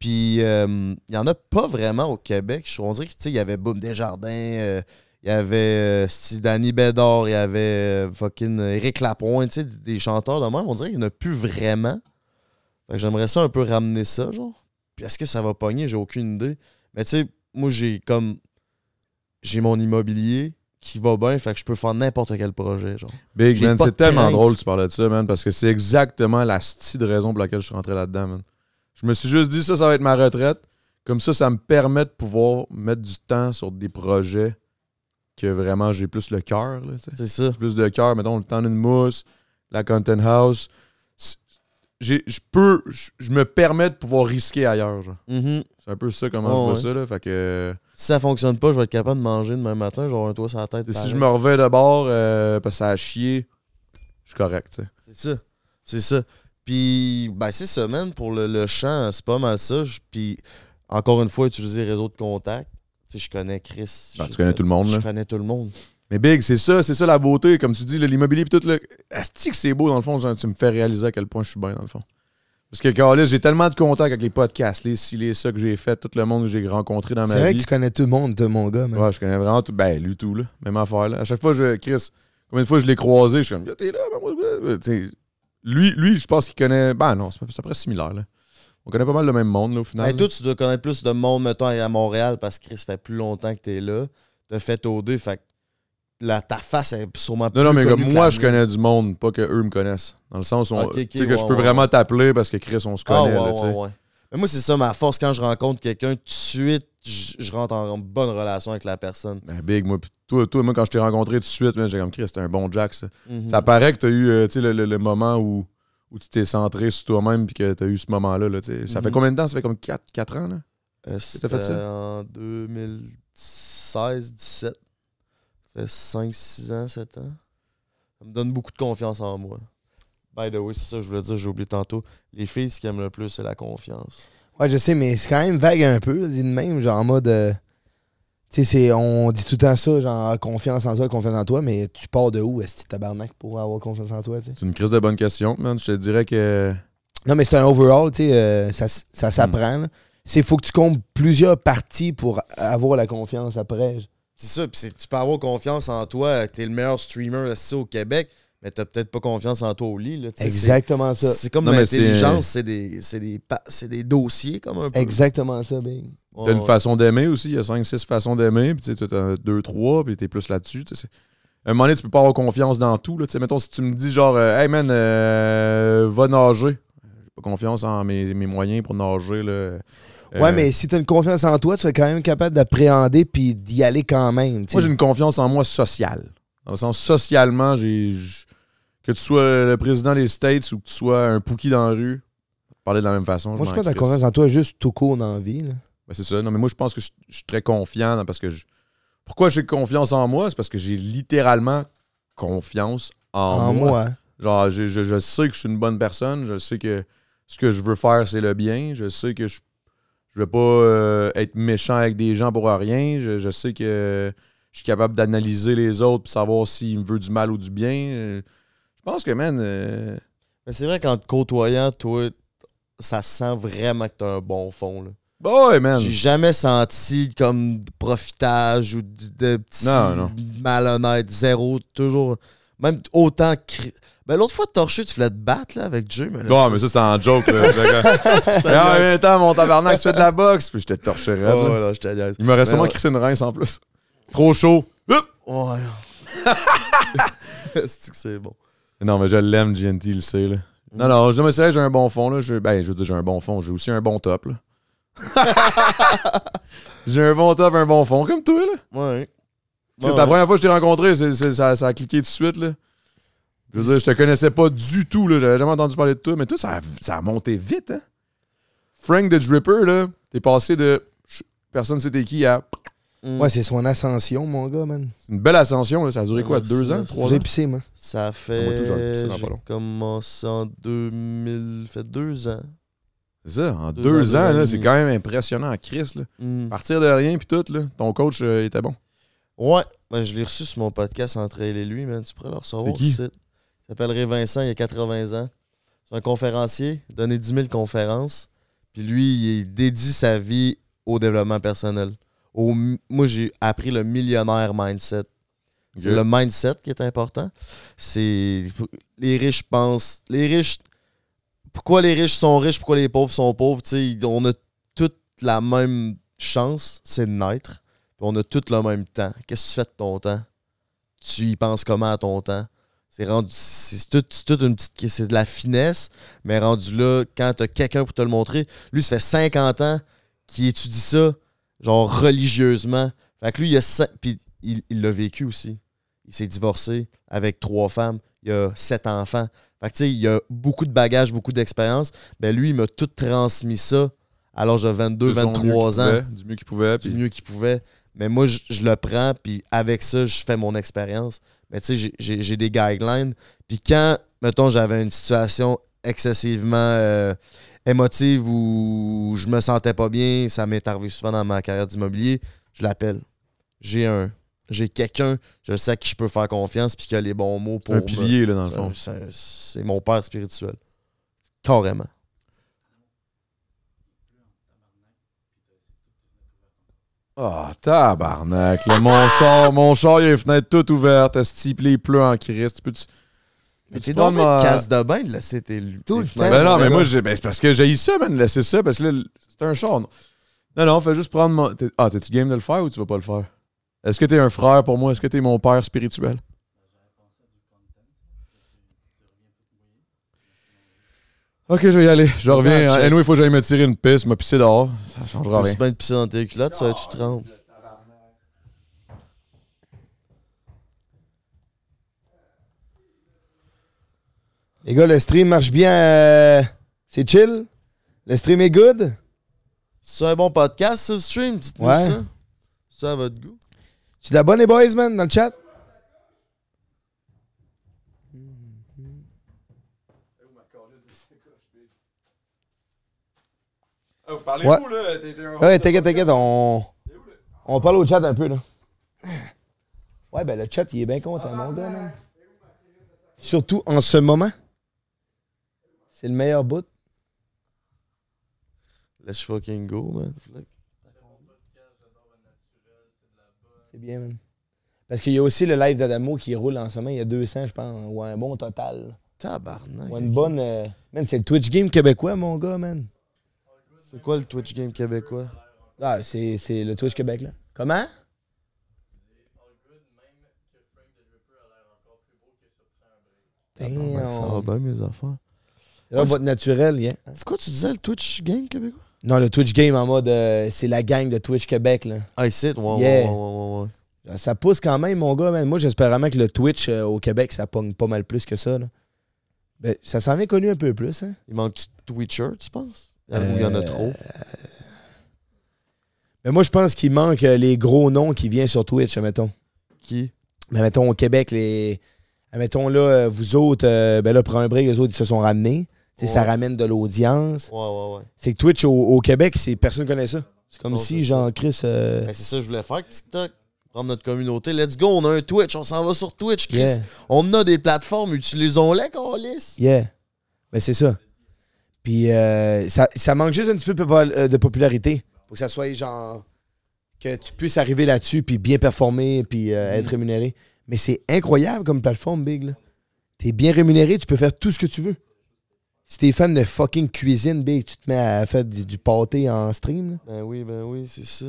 Puis, il euh, y en a pas vraiment au Québec. On dirait qu'il y avait Boom Desjardins, il euh, y avait Danny Bédard, il y avait fucking Eric Lapointe, des- chanteurs de même. On dirait qu'il n'y en a plus vraiment. que j'aimerais ça un peu ramener ça, genre. Puis, est-ce que ça va pogner? J'ai aucune idée. Mais, tu sais, moi, j'ai comme j'ai mon immobilier qui va bien, fait que je peux faire n'importe quel projet. Big, man, c'est tellement drôle que tu parlais de ça, man, parce que c'est exactement la style de raison pour laquelle je suis rentré là-dedans, man. Je me suis juste dit, ça, ça va être ma retraite. Comme ça, ça me permet de pouvoir mettre du temps sur des projets que vraiment j'ai plus le cœur. C'est ça. Plus de cœur, mettons, le temps d'une mousse, la content house, je peux, je me permets de pouvoir risquer ailleurs. Mm-hmm. C'est un peu ça comment on oh, voit ça. Là, que... Si ça fonctionne pas, je vais être capable de manger demain matin, j'aurai un toit sur la tête. si je me revais de bord, euh, parce que ça a chié, je suis correct. C'est ça. C'est ça. Puis, ben, c'est pour le, le champ, c'est pas mal ça. Puis, encore une fois, utiliser les réseaux de contact. Tu je connais Chris. Ben, tu connais tout le monde. Je connais tout le monde. Mais Big, c'est ça, c'est ça la beauté. Comme tu dis, l'immobilier et tout, est-ce que c'est beau dans le fond. Tu me fais réaliser à quel point je suis bien dans le fond. Parce que, Carlis, j'ai tellement de contacts avec les podcasts, les ci, ça que j'ai fait, tout le monde que j'ai rencontré dans ma vie. C'est vrai que tu connais tout le monde, de mon gars. même. Ouais, je connais vraiment tout. Ben, lui tout, là. Même affaire, là. À chaque fois, je, Chris, combien de fois je l'ai croisé, je suis comme, t'es là, ben, ben, ben lui, lui, je pense qu'il connaît. Ben non, c'est à peu près similaire, là. On connaît pas mal le même monde, là, au final. Mais ben, toi, tu dois connaître plus de monde, mettons, à Montréal, parce que Chris, fait plus longtemps que t'es là. T'as fait au deux, fait ta face est sûrement plus. Non, non, mais moi, je connais du monde, pas que eux me connaissent. Dans le sens où que je peux vraiment t'appeler parce que Chris, on se ah, connaît. mais moi, c'est ça ma force. Quand je rencontre quelqu'un, tout de suite, je, rentre en, bonne relation avec la personne. Ben, big, moi, toi, toi, moi, quand je t'ai rencontré tout de suite, j'ai comme Chris, c'était un bon Jack, ça. Mhm. Ça paraît que euh, tu as eu le, le, moment où, où tu t'es centré sur toi-même puis que tu as eu ce moment-là. Là, Ça fait mhm. combien de temps Ça fait comme 4, 4 ans, là euh, C'était en 2016, 17 fait 5, 6 ans, 7 ans. Ça me donne beaucoup de confiance en moi. By the way, c'est ça je voulais dire, j'ai oublié tantôt. Les filles, ce qu'ils aiment le plus, c'est la confiance. Ouais, je sais, mais c'est quand même vague un peu, dit de même, genre en mode. Euh, tu sais, on dit tout le temps ça, genre confiance en toi, confiance en toi, mais tu pars de où, est-ce que tabarnak pour avoir confiance en toi, C'est une crise de bonne question, man. Je te dirais que. Non, mais c'est un overall, tu sais, euh, ça, ça hmm. s'apprend. C'est faut que tu comptes plusieurs parties pour avoir la confiance après. C'est ça, puis tu peux avoir confiance en toi, euh, que tu es le meilleur streamer au Québec, mais tu peut-être pas confiance en toi au lit. Exactement ça. C'est comme l'intelligence, c'est des, des, des dossiers comme un peu. Exactement ça, Tu as une façon d'aimer aussi, il y a 5-6 façons d'aimer, puis tu as 2-3, puis es plus là-dessus. À un moment donné, tu peux pas avoir confiance dans tout. Là, mettons, si tu me dis genre, euh, hey man, euh, va nager, confiance en mes, moyens pour nager. Là. Euh, ouais, mais si tu as une confiance en toi, tu es quand même capable d'appréhender puis d'y aller quand même. Moi, j'ai une confiance en moi sociale. Dans le sens, socialement, j'ai que tu sois le président des States ou que tu sois un pouki dans la rue, parler de la même façon. Moi, je, suis pas que tu confiance en toi juste tout court dans la vie. Ben, c'est ça. Non, mais moi, je pense que je, suis très confiant parce que Pourquoi j'ai confiance en moi? C'est parce que j'ai littéralement confiance en, moi. Genre, je, sais que je suis une bonne personne, je sais que ce que je veux faire, c'est le bien. Je sais que je ne vais pas euh, être méchant avec des gens pour rien. Je, sais que je suis capable d'analyser les autres et savoir s'ils me veulent du mal ou du bien. Je pense que, man. Euh, c'est vrai qu'en te côtoyant, toi, ça sent vraiment que tu as un bon fond. Là. Boy, man. J'ai jamais senti comme profitage ou de, petit petits Zéro. Toujours. Même autant. Cri ben, l'autre fois, torcher, tu voulais te battre là, avec Dieu, Mais là, mais ça, c'était en joke. Là. mais en même temps, mon tabarnak, tu fais de la boxe. Puis je te torcherais. là, Il m'aurait sûrement crissé une rince en plus. Trop chaud. Oups! Ouais. c'est que c'est bon. Non, mais je l'aime, GNT, il le sait. Là. Non, non, je me suis j'ai un bon fond. Là. Je, ben, je veux dire, j'ai un bon fond. J'ai aussi un bon top. Là. j'ai un bon top, un bon fond, comme toi. Là. Ouais. c'est la première fois que je t'ai rencontré. ça, ça, a cliqué tout de suite. Là. Je te connaissais pas du tout, là. J'avais jamais entendu parler de toi, mais tout ça a, ça monté vite, hein? Frank the Dripper, là, t'es passé de personne c'était qui à. Mm. Ouais, c'est son ascension, mon gars, man. une belle ascension, là. Ça a duré quoi, deux ans, trois ans? J'ai pissé, moi. Ça ah, fait. Moi, ça en 2000. fait deux ans. C'est ça, en deux, ans, c'est quand même impressionnant à Chris. Là. Mm. Partir de rien, puis tout, là, ton coach euh, était bon. Ouais, ben, je l'ai reçu sur mon podcast entre elle et lui, man. Tu pourrais le recevoir. C'est qui? Il s'appellerait Vincent, il a 80 ans. C'est un conférencier, il a donné 10 000 conférences. Puis lui, il dédie sa vie au développement personnel. moi, j'ai appris le millionnaire mindset. C'est le mindset qui est important. C'est les riches pensent, les riches pourquoi les riches sont riches, pourquoi les pauvres sont pauvres, on a toute la même chance, c'est de naître. on a tout le même temps. Qu'est-ce que tu fais de ton temps? Tu y penses comment à ton temps? C'est rendu. C'est une petite. C'est de la finesse, mais rendu là, quand t'as quelqu'un pour te le montrer, lui, ça fait 50 ans qu'il étudie ça, genre religieusement. Fait que lui, il a. Puis il l'a vécu aussi. Il s'est divorcé avec trois femmes. Il a sept enfants. Fait que, tu sais, il a beaucoup de bagages, beaucoup d'expérience. mais ben, lui, il m'a tout transmis ça à l'âge de 22, 23 ans. du mieux qu'il pouvait. mieux qu'il pouvait. Mais moi, je, je le prends, puis avec ça, je fais mon expérience. Mais tu sais, j'ai des guidelines. Puis quand, mettons, j'avais une situation excessivement euh, émotive où je me sentais pas bien, ça m'est arrivé souvent dans ma carrière d'immobilier, je l'appelle. J'ai un. J'ai quelqu'un, je sais à qui je peux faire confiance puis qui a les bons mots pour. Un pilier, là, dans le fond. Euh, c'est mon père spirituel. Carrément. Ah, oh, tabarnak. Là, mon char, mon char, il y a une fenêtre toute ouverte. que les pleut en Christ. Peux tu mais t'es dans ma... casse de bain de laisser tes Tout le temps. Ben non, mais moi, ben, c'est parce que j'ai eu ça, ben, de laisser ça, parce que là, c'est un char. Non, non, non fais juste prendre mon. Ah, t'es-tu game de le faire ou tu vas pas le faire? Est-ce que t'es un frère pour moi? Est-ce que t'es mon père spirituel? Ok, je vais y aller. Je reviens. Et nous, il faut que j'aille me tirer une piste, me pisser dehors. Ça changera rien. Tu peux mets de pisser dans tes culottes, ça, tu te Les gars, le stream marche bien. Euh, c'est chill. Le stream est good. C'est un bon podcast, ce stream, dites-nous Ouais. ça. Ça à votre goût. Tu t'abonnes, les boys, man, dans le chat? parlez ouais. là? ouais, t'inquiète, t'inquiète, on... On parle au chat un peu, là. Ouais, ben le chat, il est bien content, mon gars, man. Surtout en ce moment. C'est le meilleur bout. Let's fucking go, man. C'est bien, man. Parce qu'il y a aussi le live d'Adamo qui roule en ce moment. Il y a 200, je pense, ou un bon total. Tabarnak. Ou une bonne. Euh, man, c'est le Twitch game québécois, mon gars, man. C'est quoi le Twitch Game québécois? Ah, c'est le Twitch Québec, là. Comment? que Ça va bien, mes affaires. Là, votre naturel, yeah. Hein? C'est quoi tu disais, le Twitch Game québécois? Non, le Twitch Game en mode. Euh, c'est la gang de Twitch Québec, là. Ah, ici, ouais, Ça pousse quand même, mon gars, Moi, j'espère vraiment que le Twitch euh, au Québec, ça pogne pas mal plus que ça, là. Ben, ça s'en est connu un peu plus, hein. Il manque de Twitcher, tu penses? il y en a euh, trop. Mais moi, je pense qu'il manque euh, les gros noms qui viennent sur Twitch, mettons. Qui? Mais mettons au Québec, les. Mettons là, euh, vous autres, ben là, prends un break, les autres, ils se sont ramenés. sais Ça ramène de l'audience. Ouais, ouais, ouais c'est que Twitch au, Québec, c'est personne connaît ça. C'est comme si Jean-Chris. Ben, c'est ça, je voulais faire TikTok. Prendre notre communauté. Let's go, on a un Twitch, on s'en va sur Twitch, Chris. On a des plateformes, utilisons-les, qu'on lisse. Yeah. Mais ben, c'est ça. Puis euh, ça, manque juste un petit peu de euh, popularité pour que ça soit genre. que tu puisses arriver là-dessus, puis bien performer, puis euh, mm-hmm. être rémunéré. Mais c'est incroyable comme plateforme, Big. T'es bien rémunéré, tu peux faire tout ce que tu veux. Si t'es fan de fucking cuisine, Big, tu te mets à faire du, pâté en stream. Ben oui, ben oui, c'est ça.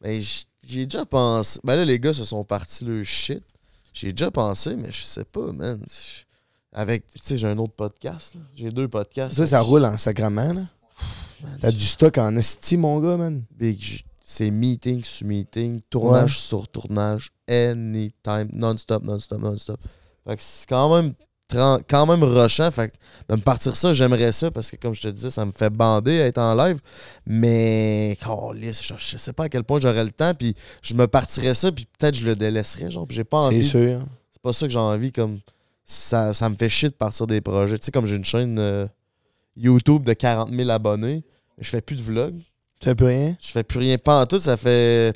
Ben j'ai déjà pensé. Ben là, les gars se sont partis le shit. J'ai déjà pensé, mais je sais pas, man. Avec, tu sais, j'ai un autre podcast. J'ai deux podcasts. Ça, ça roule en sacrament. Là. T'as du stock en esti, mon gars, man. c'est meeting sur meeting, tournage sur tournage, anytime, non-stop, non-stop, non-stop. Fait que c'est quand même quand même rushant. Fait de me partir ça, j'aimerais ça parce que, comme je te disais, ça me fait bander à être en live. Mais, je, je, sais pas à quel point j'aurais le temps. Puis je me partirais ça, puis peut-être je le délaisserais. Genre, j'ai pas C'est sûr. C'est pas ça que j'ai envie. comme ça, ça me fait chier de partir des projets. Tu sais, comme j'ai une chaîne euh, YouTube de 40 000 abonnés, je fais plus de vlogs. Tu fais plus rien? Je fais plus rien. Pas tout, ça fait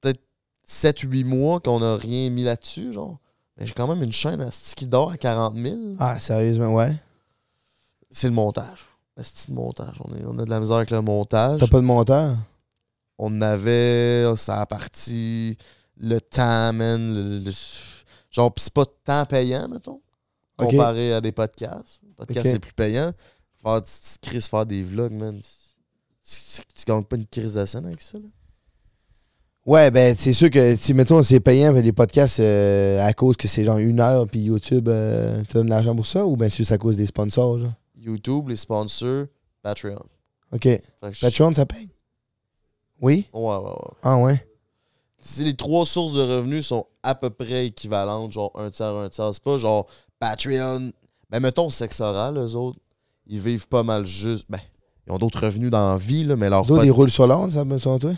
peut-être 7-8 mois qu'on a rien mis là-dessus, Mais j'ai quand même une chaîne à qui dort à 40 000. Ah, sérieusement, ouais. C'est le montage. C'est le montage. On, a de la misère avec le montage. T'as pas de monteur? On avait, ça a parti, le timing, le Genre, pis c'est pas tant payant, mettons, comparé à des podcasts. Les podcasts, c'est plus payant. Faire, tu, faire des vlogs, man. Tu, tu, gagnes pas une crise de scène avec ça, là. Ouais, ben, c'est sûr que, si mettons, c'est payant ben, les podcasts euh, à cause que c'est genre une heure, puis YouTube euh, tu donnes de l'argent pour ça, ou bien c'est à cause des sponsors, genre? YouTube, les sponsors, Patreon. OK. Patreon, ça paye? Oui? Ouais, ouais, ouais. Ah, ouais si les trois sources de revenus sont à peu près équivalentes, genre un tiers, un tiers, c'est pas genre Patreon. Ben, mettons sexe oral, eux autres, ils vivent pas mal juste. Ben, ils ont d'autres revenus dans la vie, là, mais leur. autres, ils roulent sur l'onde, ça me sent toi?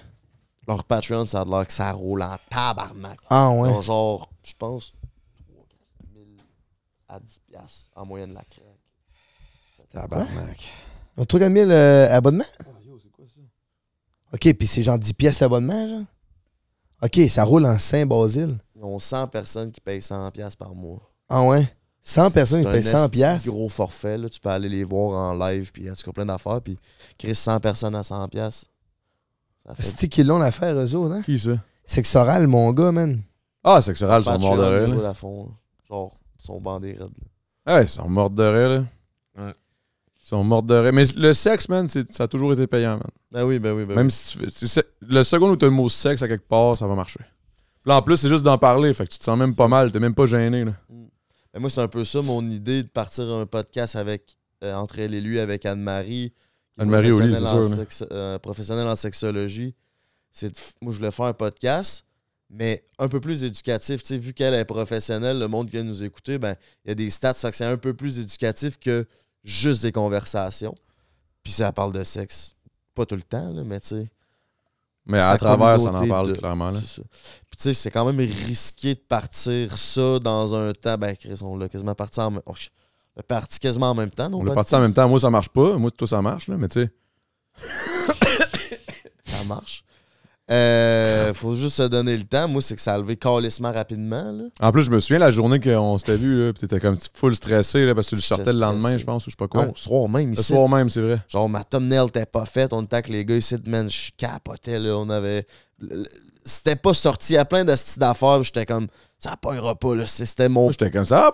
Leur Patreon, ça a l'air que ça roule en tabarnak. Ah ouais? Donc, genre, je pense, 000 à 10 piastres en moyenne la craque. Tabarnak. Un trouve à 1000 euh, abonnements? yo, c'est quoi ça? Ok, puis c'est genre 10 pièces d'abonnement, genre? OK, ça roule en Saint-Basile. Ils ont 100 personnes qui payent 100$ par mois. Ah ouais? 100 personnes qui payent 100$. C'est un gros forfait. Tu peux aller les voir en live, puis en tout plein d'affaires, puis créer 100 personnes à 100$. C'est qu'ils l'ont l'affaire, eux autres, non? Hein? Qui ça? Sexoral, mon gars, man. Ah, Sexoral, ils sont morts de rire. Genre, ils sont bandés raides. Ouais, ils sont morts de rêve, là sont morts de rire. Mais le sexe, man, ça a toujours été payant, man. Ben oui, ben oui, ben Même si Le second où tu as le mot sexe à quelque part, ça va marcher. Là, en plus, c'est juste d'en parler. Fait que tu te sens même pas mal. T'es même pas gêné, là. Mm. Ben moi, c'est un peu ça, mon idée de partir un podcast avec, euh, entre elle et lui, avec Anne-Marie. Anne-Marie c'est euh, professionnelle en sexologie. C'est, moi, je voulais faire un podcast mais un peu plus éducatif. tu sais vu qu'elle est professionnelle, le monde vient nous écouter, ben, il y a des stats, fait que c'est un peu plus éducatif que juste des conversations. Puis ça parle de sexe. Pas tout le temps, mais tu sais. Mais à travers, ça en parle clairement. Là. Puis tu sais, c'est quand même risqué de partir ça dans un temps. Ben, on l'a quasiment parti en. Oh, parti quasiment en même temps. On l'a parti en même temps. Moi, ça marche pas. Moi, toi, ça marche, mais tu sais. ça marche. Euh, faut juste se donner le temps. Moi, c'est que ça a levé calissement rapidement. En plus, je me souviens la journée qu'on s'était vu, tu étais comme full stressé parce que tu le sortais le lendemain, je pense, ou je sais pas quoi. Non, le soir même, ici. Le soir même, c'est vrai. Genre, ma thumbnail T'es pas faite. On était avec les gars ici, man, je capotais. on avait. C'était pas sorti à plein de styles d'affaires. J'étais comme, ça pognera pas. Là. C'était mon. J'étais comme ça,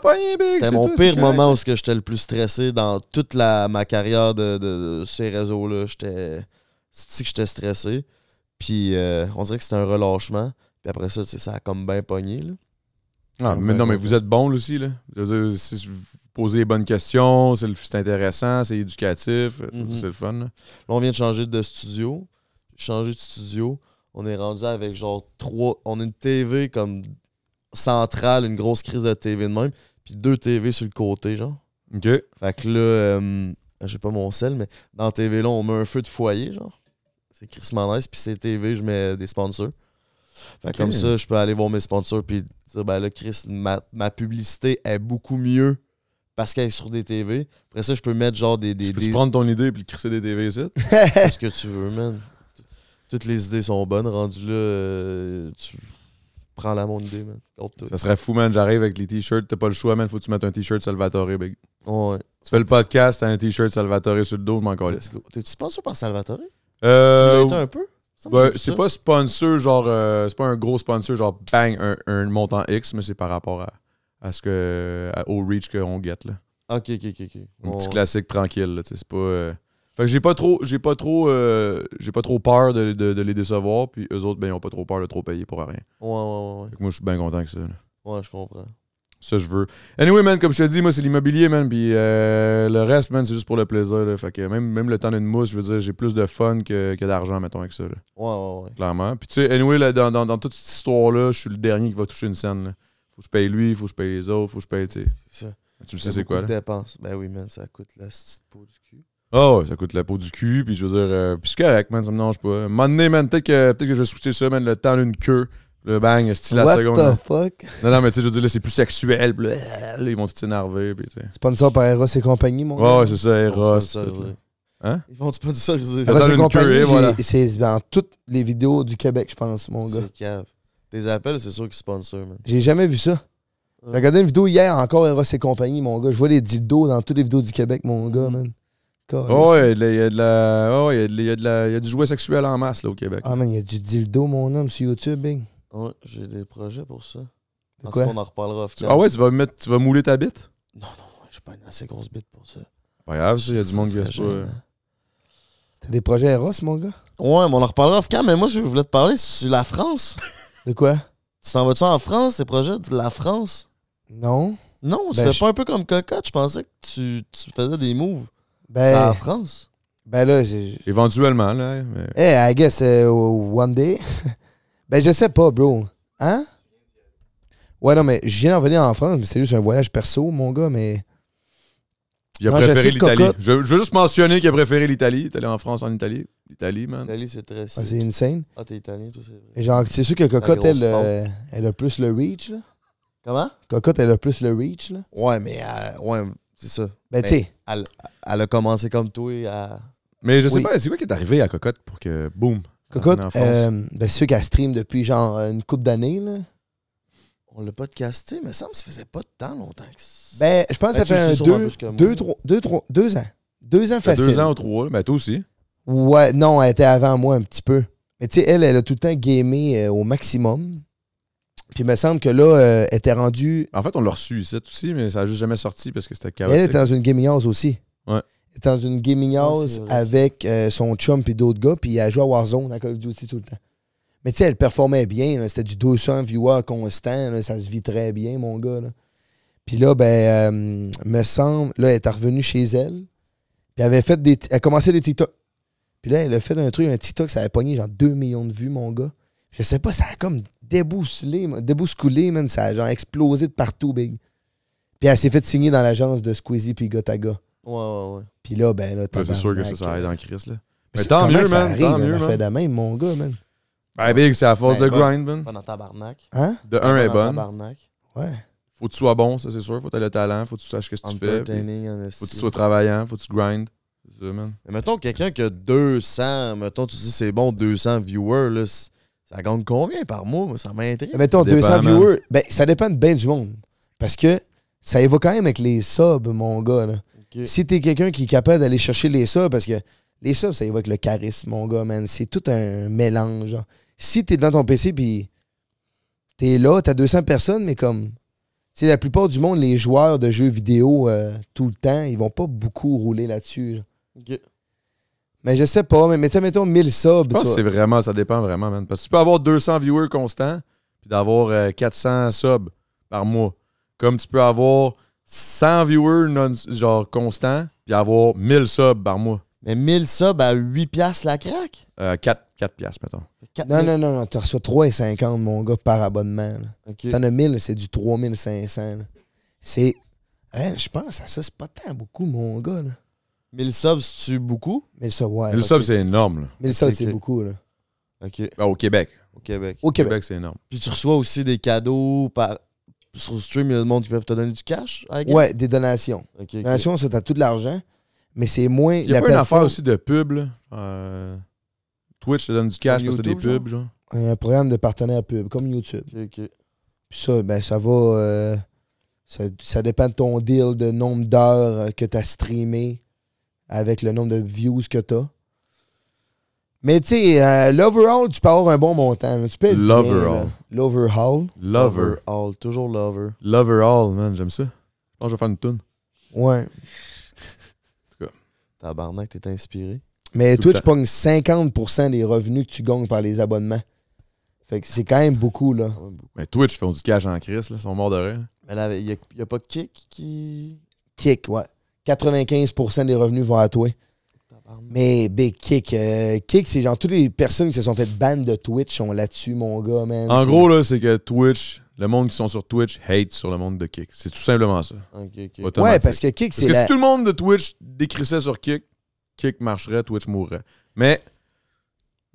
C'était mon pire moment où j'étais le plus stressé dans toute la... ma carrière de, ces réseaux-là. J'étais. cest que j'étais stressé? Puis euh, on dirait que c'était un relâchement. Puis après ça, ça a comme bien pogné. Là. Ah, mais non, mais vous êtes bon aussi. Là. Je vous posez les bonnes questions, c'est intéressant, c'est éducatif, euh, mhm. c'est le fun. Là. on vient de changer de studio. Changer de studio. On est rendu avec genre trois. On a une TV comme centrale, une grosse crise de TV de même. Puis deux TV sur le côté, genre. OK. Fait que là, euh, j'ai pas mon sel, mais dans TV là, on met un feu de foyer, genre. C'est Chris Manès puis c'est TV, je mets des sponsors. Fait comme ça, je peux aller voir mes sponsors puis dire ben là, Chris, ma, publicité est beaucoup mieux parce qu'elle est sur des TV. Après ça, je peux mettre genre des. des peux prendre ton idée et puis crisser des TV ici. ce que tu veux, man. Toutes les idées sont bonnes. Rendu là, euh, tu prends la mon idée, man. Ça serait fou, man. J'arrive avec les t-shirts. T'as pas le choix, man. Faut que tu mettes un t-shirt Salvatore, big. Ouais. Tu fais le podcast, t'as un t-shirt Salvatore sur le dos, m'en T'es-tu sponsor par Salvatore? Euh, un peu? Ben, c'est pas sponsor, genre, euh, c'est pas un gros sponsor, genre, bang, un, montant X, mais c'est par rapport à, ce que, au reach qu'on get, là. Ok, ok, ok. Un petit classique tranquille, c'est pas... Euh, fait que j'ai pas trop, j'ai pas trop, j'ai pas trop peur de, les décevoir, puis eux autres, ben, ils ont pas trop peur de trop payer pour rien. Ouais, ouais, ouais. moi, je suis bien content que ça, Ouais, je comprends. Ça, je veux. Anyway, man, comme je te dis, moi, c'est l'immobilier, man. Puis euh, le reste, man, c'est juste pour le plaisir. Là. Fait que même, même le temps d'une mousse, je veux dire, j'ai plus de fun que, que d'argent, mettons, avec ça. Ouais, ouais, ouais. Clairement. Puis tu sais, anyway, dans, dans, toute cette histoire-là, je suis le dernier qui va toucher une scène. Faut que je paye lui, faut que je paye les autres, faut que je paye, tu sais. C'est ça. Tu le sais, c'est quoi, là? dépenses. Ben oui, man, ça coûte la petite peau du cul. Oh, ça coûte la peau du cul, puis je veux dire, euh, puis c'est correct, man, ça me pas. Un man, peut-être que, peut que je vais souhaiter ça, man, le temps d'une queue. Le bang, style la seconde. What the fuck? Non, non, mais tu sais, je veux dire, là, c'est plus sexuel. Là, ils vont tout s'énerver. Sponsor par Eros et compagnie, mon gars. Ouais, c'est ça, Eros. Hein? Ils vont sponsoriser. Eros et compagnie, voilà. c'est dans toutes les vidéos du Québec, je pense, mon gars. C'est cave. Des appels, c'est sûr qu'ils sponsorent, J'ai jamais vu ça. J'ai regardé une vidéo hier encore, Eros et compagnie, mon gars. Je vois les dildos dans toutes les vidéos du Québec, mon gars, mm. man. Oh, il y a de la. Oh, il y a du jouet sexuel en masse, là, au Québec. Ah, man, il y a du dildo, mon homme, sur YouTube, bing. Ouais, j'ai des projets pour ça. En tout Quoi? on en reparlera off Ah ouais, tu vas mettre, tu vas mouler ta bite? Non, non, non, j'ai pas une assez grosse bite pour ça. Pas grave, il y a du monde qui pas. T'as des projets Eros, mon gars? Ouais, mais on en reparlera off cam, mais moi, je voulais te parler sur la France. De quoi? Tu t'en vas-tu en France, tes projets de la France? Non. Non, ben, c'était pas un peu comme Cocotte. Je pensais que tu, tu faisais des moves Ben, en France. ben là, j'ai... Éventuellement, là. Eh, I guess euh, one day. Ben, je sais pas, bro. Hein? Ouais, non, mais je viens d'en venir en France, mais c'est juste un voyage perso, mon gars, mais. Il préféré l'Italie. Je, veux juste mentionner qu'il a préféré l'Italie. Il est allé en France, en Italie. L'Italie, man. L'Italie, c'est très. Ah, c'est insane. Ah, t'es italien, toi, c'est Genre, c'est sûr que Cocotte, elle, euh, elle, a plus le reach, là. Comment? Cocotte, elle a plus le reach, là. Ouais, mais. Euh, ouais, c'est ça. Ben, tu sais. Elle, a commencé comme toi à. Mais je sais pas, c'est quoi qui est arrivé à Cocotte pour que. Boum. Écoute, euh, ben, ceux qui stream depuis genre une coupe d'années, là. On l'a podcasté, mais ça me faisait pas tant longtemps que ça. Ben, je pense que ben, ça fait deux, deux, deux, ans. Deux ans facile. Deux ans ou trois, ben toi aussi. Ouais, non, elle était avant moi un petit peu. Mais tu sais, elle, elle a tout le temps gamé euh, au maximum. Puis il me semble que là, euh, elle était rendue. En fait, on l'a reçu ici aussi, mais ça n'a juste jamais sorti parce que c'était chaotique. Elle était dans une gaming house aussi. Ouais dans une gaming house avec euh, son chum et d'autres gars, puis elle joué à Warzone à Call of Duty tout le temps. Mais tu sais, elle performait bien, c'était du 200 viewers constant, ça se vit très bien, mon gars. Puis là, ben, euh, me semble, là, elle est revenue chez elle, puis elle avait fait des. Elle commençait des TikTok. Puis là, elle a fait un truc, un TikTok, ça avait pogné genre 2 millions de vues, mon gars. Je sais pas, ça a comme déboussolé, débousculé, man, ça a genre explosé de partout, big. Puis elle s'est fait signer dans l'agence de Squeezie puis Gotaga. Ouais, ouais, ouais. Puis là, ben là, t'as. c'est sûr que ça, ça aide en crise, là. Mais tant mieux, man. Tant mieux. fait de même, mon gars, man. Ben, Big, c'est à force ben, de grind, man. Pas dans tabarnak. Hein? De 1 est bonne. Ouais. Faut que tu sois bon, ça, c'est sûr. Faut que tu aies le talent. Faut que tu saches ce que tu fais. Faut que tu sois travaillant. Faut que tu grindes. Ça, man. Mais mettons quelqu'un qui a 200, mettons tu dis c'est bon 200 viewers là, ça gagne combien par mois Ça m'intéresse. Mettons 200 viewers, ben ça dépend bien du monde parce que ça évoque quand même avec les subs mon gars là. Si t'es quelqu'un qui est capable d'aller chercher les subs, parce que les subs, ça évoque le charisme, mon gars, man. C'est tout un mélange. si Si t'es dans ton PC, puis t'es là, t'as 200 personnes, mais comme. Tu la plupart du monde, les joueurs de jeux vidéo euh, tout le temps, ils vont pas beaucoup rouler là-dessus. Mais je sais pas, mais mettons, mettons 1000 subs. Je c'est vraiment, ça dépend vraiment, man. Parce que tu peux avoir 200 viewers constants, puis d'avoir 400 euh, subs par mois. Comme tu peux avoir 100 viewers non, genre constant puis avoir 1000 subs par mois. Mais 1000 subs à 8 piastres la craque? 4, euh, 4 piastres, mettons. non, non, non, non, tu reçois 3,50, mon gars, par abonnement. Si t'en as 1000, c'est du 3500. C'est... Hein, je pense à ça, c'est pas tant beaucoup, mon gars. Là. 1000 subs, c'est-tu beaucoup? 1000 subs, ouais. 1000 subs, c'est énorme. 1000 subs, c'est beaucoup, là. Ben, au Québec. Au Québec. Au Québec c'est énorme. Puis tu reçois aussi des cadeaux par sur le stream, il y a des monde qui peuvent te donner du cash? Ouais, des donations. ok Donations, c'est à tout de l'argent, mais c'est moins. Il y a pas une affaire aussi de pub, euh, Twitch te donne du cash parce des pubs, genre. Un programme de partenaires pub, comme YouTube. Puis ça, ben, ça va. Euh, ça, ça, dépend de ton deal, de nombre d'heures que tu as streamé avec le nombre de views que tu as. Mais tu sais, euh, l'overall, tu peux avoir un bon montant. Tu peux L'overall. toujours lover. Loverall, man, j'aime ça. Non, je vais faire une toune. Ouais. Tabarnak, t'es inspiré. Mais Tout toi, inspiré tu Twitch 50% des revenus que tu gagnes par les abonnements. Fait que c'est quand même beaucoup, là. Mais Twitch font du cash en crise, là, ils sont morts de rire. Mais là, il n'y a, a pas Kick qui. Kick, ouais. 95% des revenus vont à toi. Mais Big Kick, euh, Kick, c'est genre toutes les personnes qui se sont fait ban de Twitch sont là-dessus, mon gars, man. En gros, là, c'est que Twitch, le monde qui sont sur Twitch hate sur le monde de Kick. C'est tout simplement ça. Ouais, parce que Kick, c'est. Parce que si tout le monde de Twitch décrissait sur Kick, Kick marcherait, Twitch mourrait. Mais.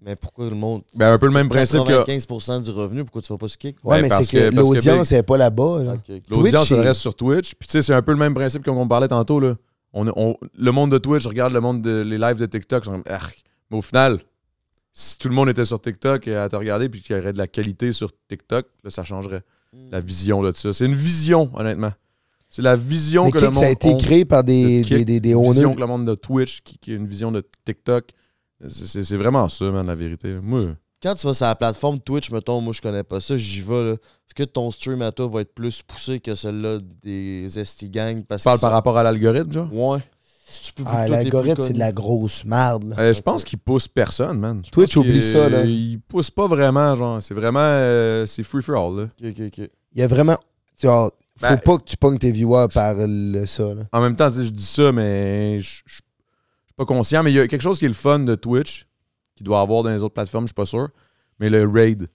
Mais pourquoi le monde. Ben, un peu le même principe que. 95% du revenu, pourquoi tu vas pas sur Kick? Ouais, ben, mais c'est que, l'audience n'est pas là-bas. L'audience reste sur Twitch. Puis tu sais, c'est un peu le même principe qu'on parlait tantôt, là. On, le monde de Twitch, regarde le monde de, les lives de TikTok, mais au final, si tout le monde était sur TikTok et à te regarder, puis qu'il y aurait de la qualité sur TikTok, là, ça changerait hmm. la vision là, de ça. C'est une vision, honnêtement. C'est la vision que le monde. Ça a été créé par des, des, des, vision que le monde de Twitch, qui, a une vision de TikTok. C'est vraiment ça, la vérité. Moi, quand tu vas sur la plateforme Twitch, mettons, moi je connais pas ça, j'y vais. Est-ce que ton stream à toi va être plus poussé que celui-là des Esti Gang? tu parles par rapport à l'algorithme, genre? Ouais. ah, l'algorithme, c'est de la grosse merde. Euh, je pense qu'il pousse personne, man. Twitch oublie ça, là. Il pousse pas vraiment, genre. C'est vraiment. Euh, c'est free for all, là. Ok, ok, ok. Il y a vraiment. Genre, faut ben, pas que tu pognes tes viewers par le ça, là. En même temps, je dis ça, mais je suis pas conscient. Mais il y a quelque chose qui est le fun de Twitch doit avoir dans les autres plateformes, je suis pas sûr. Mais le raid.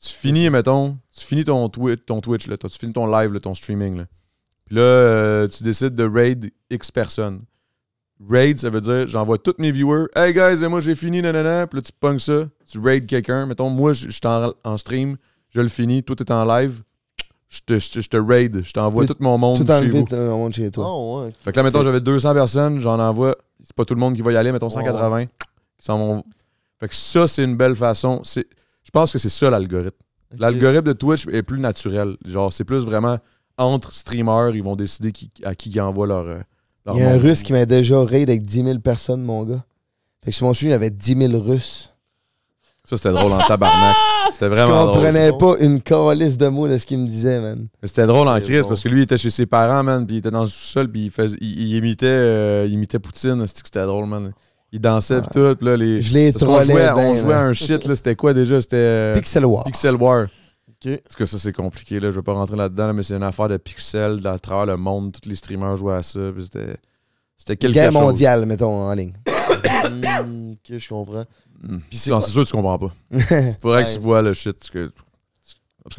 Tu finis, mettons, tu finis ton Twitch, ton Twitch là, tu finis ton live, ton streaming. Là. là, euh, tu décides de raid X personnes. Raid, ça veut dire j'envoie tous mes viewers. Hey guys, et moi j'ai fini, nanana. Puis là, tu punks ça, tu raid quelqu'un. Mettons, moi, je suis en, stream, je le finis, tout est en live. Je te, raid, je t'envoie tout mon monde tout chez vous. Tout monde chez toi. Ah, fait que là, mettons, j'avais 200 personnes, j'en envoie. C'est pas tout le monde qui va y aller, mettons 180 que ça, c'est une belle façon. Je pense que c'est ça l'algorithme. L'algorithme de Twitch est plus naturel. Genre, c'est plus vraiment entre streamers, ils vont décider à qui ils envoient leur. Euh, il y a un russe qui m'a déjà raid avec 10 000 personnes, mon gars. Fait que sur mon il y avait 10 000 russes. Ça, c'était drôle en tabarnak. C'était vraiment Je comprenais pas une coalice de mots de ce qu'il me disait, man. C'était drôle en crise parce que lui, il était chez ses parents, man, puis il était dans le sous-sol, puis il, faisait, il, imitait, euh, il imitait Poutine. C'était drôle, man. Ils dansait ah. tout. les... Je l'ai on jouait, on jouait à un shit, là, c'était quoi déjà? C'était. Euh, Pixel War. Pixel War. Parce que ça, c'est compliqué, là. Je vais pas rentrer là-dedans, mais c'est une affaire de pixels à travers le monde. Tous les streamers jouaient à ça. C'était. C'était quelque Guerre chose. mondiale, mettons, en ligne. Que hmm, je comprends. Hmm. c'est sûr que tu comprends pas. Faudrait que tu vois le shit.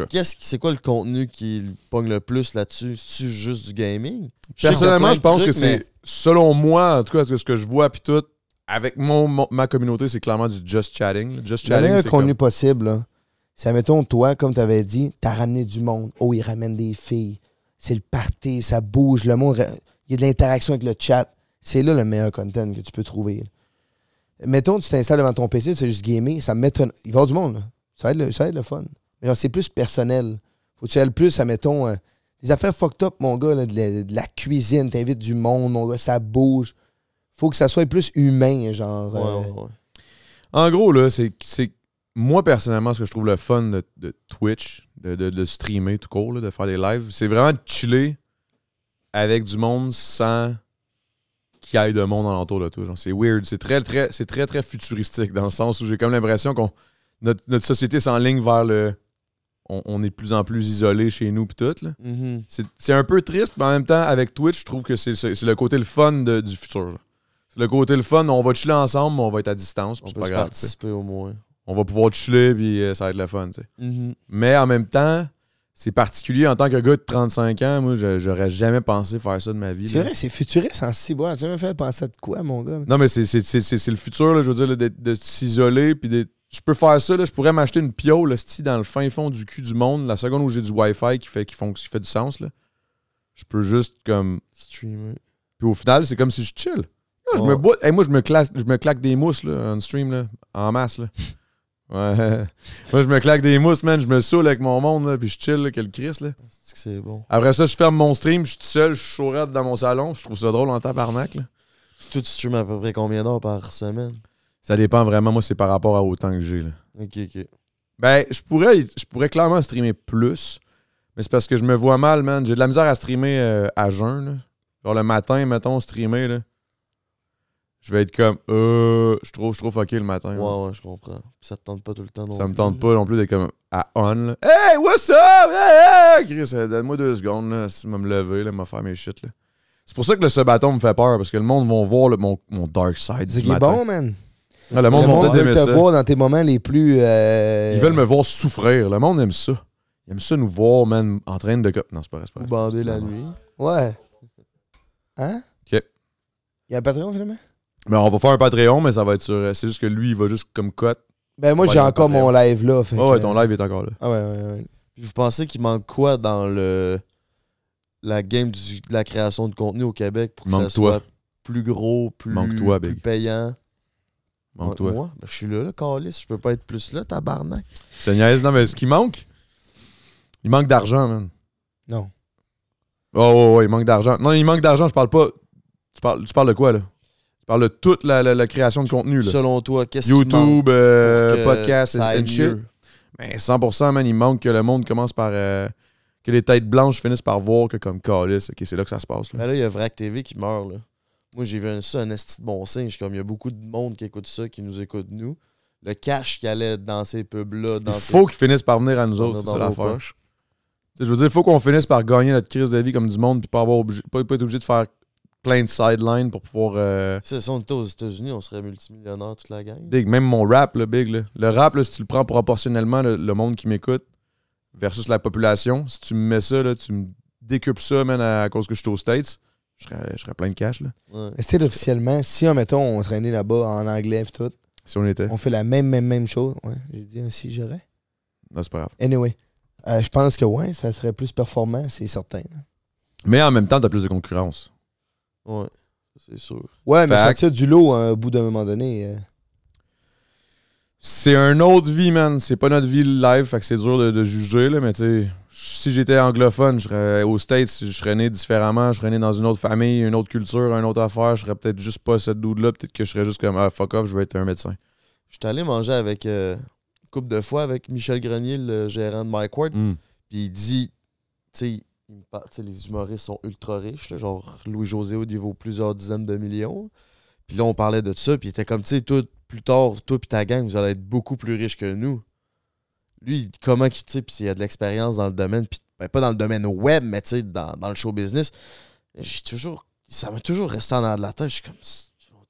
Qu'est-ce c'est quoi le contenu qui pogne le plus là-dessus? C'est juste du gaming? Personnellement, je pense que c'est, selon moi, en tout cas, ce que je vois, puis tout, avec mon, ma communauté, c'est clairement du just chatting. Le meilleur contenu possible, c'est, mettons toi, comme tu avais dit, t'as ramené du monde. Oh, il ramène des filles. C'est le party, ça bouge, le monde. Il y a de l'interaction avec le chat. C'est là le meilleur content que tu peux trouver. Mettons, tu t'installes devant ton PC, tu sais juste gamer, ça m'étonne. Il va du monde, Ça, va être le, fun. Mais c'est plus personnel. Faut que tu ailles plus, admettons, mettons euh, des affaires fucked up, mon gars, de, la, de, la, cuisine, t'invites du monde, mon gars, ça bouge faut que ça soit plus humain, genre. Euh, en gros, là, c'est moi, personnellement, ce que je trouve le fun de, Twitch, de, streamer tout court, de faire des lives, c'est vraiment de chiller avec du monde sans qu'il y ait de monde alentour de toi. C'est weird. C'est très, très, c'est très, très futuristique dans le sens où j'ai comme l'impression qu'on notre, société société s'enligne vers le. On, est de plus en plus isolé chez nous, puis tout. Mm-hmm. C'est un peu triste, mais en même temps, avec Twitch, je trouve que c'est le côté le fun du futur. C'est le côté le fun. On va chiller ensemble, mais on va être à distance. On participer au moins. On va pouvoir chiller, puis euh, ça va être le fun. Mm-hmm. Mais en même temps, c'est particulier. En tant que gars de 35 ans, moi, j'aurais jamais pensé faire ça de ma vie. C'est vrai, c'est futuriste en six mois. jamais fait penser à de quoi, mon gars? Non, mais c'est le futur, je veux dire, de, s'isoler. Puis Je peux faire ça, je pourrais m'acheter une pio, si dans le fin fond du cul du monde, la seconde où j'ai du Wi-Fi qui fait, qui, font, qui fait du sens. Là. Je peux juste comme. Streamer. Puis au final, c'est comme si je chill je moi, je me, claque, je me claque des mousses, en stream, en masse, Ouais. Moi, je me claque des mousses, man. Je me saoule avec mon monde, puis je chill, là, quel Chris, C'est bon. Après ça, je ferme mon stream, je suis tout seul, je suis dans mon salon. Je trouve ça drôle en tabarnak, là. Toi, tu stream à peu près combien d'heures par semaine? Ça dépend vraiment. Moi, c'est par rapport à autant que j'ai, OK, OK. Ben, je pourrais, je pourrais clairement streamer plus, mais c'est parce que je me vois mal, man. J'ai de la misère à streamer euh, à jeun, là. Genre le matin, mettons, streamer, là je vais être comme euh, je trouve je trouve fucké le matin. Ouais, ouais, je comprends. ça te tente pas tout le temps Ça me tente pas non plus d'être comme à on. Hey, what's up? Hey, hey! Chris, euh, donne-moi deux secondes si je me lever, là, me faire mes shit C'est pour ça que le ce me fait peur parce que le monde va voir mon, dark side. C'est qu'il est bon, man. le monde, veut te voir dans tes moments les plus. Euh, Ils veulent me voir souffrir. Le monde aime ça. Ils aiment ça nous voir, man, en train de. Non, c'est pas vrai. Bander la nuit. Ouais. Hein? OK. Il y a un Patreon, finalement? Mais on va faire un Patreon, mais ça va être sur. Euh, c'est juste que lui, il va juste comme cote. Ben moi, j'ai encore mon live là. Fait ouais, ton live est encore là. Ah ouais, ouais, ouais. vous pensez qu'il manque quoi dans le la game de la création de contenu au Québec pour que ça soit plus gros, plus, payant? Manque-toi. Moi, ben, je suis là, le Je peux pas être plus là, tabarnak. C'est niaise. Non, mais ce qui manque, il manque d'argent, man. Non. Oh, ouais, oh, oh, il manque d'argent. Non, il manque d'argent, je parle pas. Tu parles, tu parles de quoi, là? parle de toute la, création de contenu. Selon toi, qu'est-ce YouTube, YouTube, euh, podcast, and mieux? Mais ben, 100%, man, il manque que le monde commence par. Euh, que les têtes blanches finissent par voir que comme Calis, c'est là que ça se passe. Là, ben il y a Vrac TV qui meurt. Là. Moi, j'ai vu ça, un esti de bon singe. Comme il y a beaucoup de monde qui écoute ça, qui nous écoute, nous. Le cash qui allait dans ces pubs-là. Il faut qu'ils finissent par venir à nous autres, c'est l'affaire. Je veux dire, il faut qu'on finisse par gagner notre crise de vie comme du monde, puis pas, avoir pas être obligé de faire plein de sidelines pour pouvoir. Euh... Si on était aux États-Unis, on serait multimillionnaire toute la gang. même mon rap, le big. Là. Le rap, si tu le prends proportionnellement, le, monde qui m'écoute versus la population, si tu me mets ça, tu me décupes ça, man, à, cause que je suis aux States. Je serais, plein de cash. Là. Ouais. C'est officiellement, si, mettons, on serait né là-bas en anglais et tout, si on était. On fait la même, même, même chose. Ouais, j'ai dit aussi, hein, si Non, c'est pas grave. Anyway, euh, je pense que ouais, ça serait plus performant, c'est certain. Mais en même temps, t'as plus de concurrence. Ouais, c'est sûr. Ouais, mais ça du lot hein, au bout d'un moment donné. Euh. C'est un autre vie, man. C'est pas notre vie live, fait que c'est dur de, juger, là, mais tu sais, si j'étais anglophone, je serais aux States, je serais né différemment, je serais né dans une autre famille, une autre culture, une autre affaire, je serais peut-être juste pas cette douleur, là peut-être que je serais juste comme, ah, fuck off, je veux être un médecin. Je suis allé manger avec euh, une couple de fois avec Michel Grenier, le gérant de Mike pis hmm. puis il dit, tu sais, les humoristes sont ultra riches, genre Louis-José au niveau plusieurs dizaines de millions. Puis là, on parlait de ça, puis il était comme, tu sais, tout plus tard, toi et ta gang, vous allez être beaucoup plus riches que nous. Lui, comment qu'il, tu sais, y a de l'expérience dans le domaine, puis ben, pas dans le domaine web, mais tu sais, dans, le show business. J'ai toujours, ça m'a toujours resté en arrière de la tête. Je suis comme,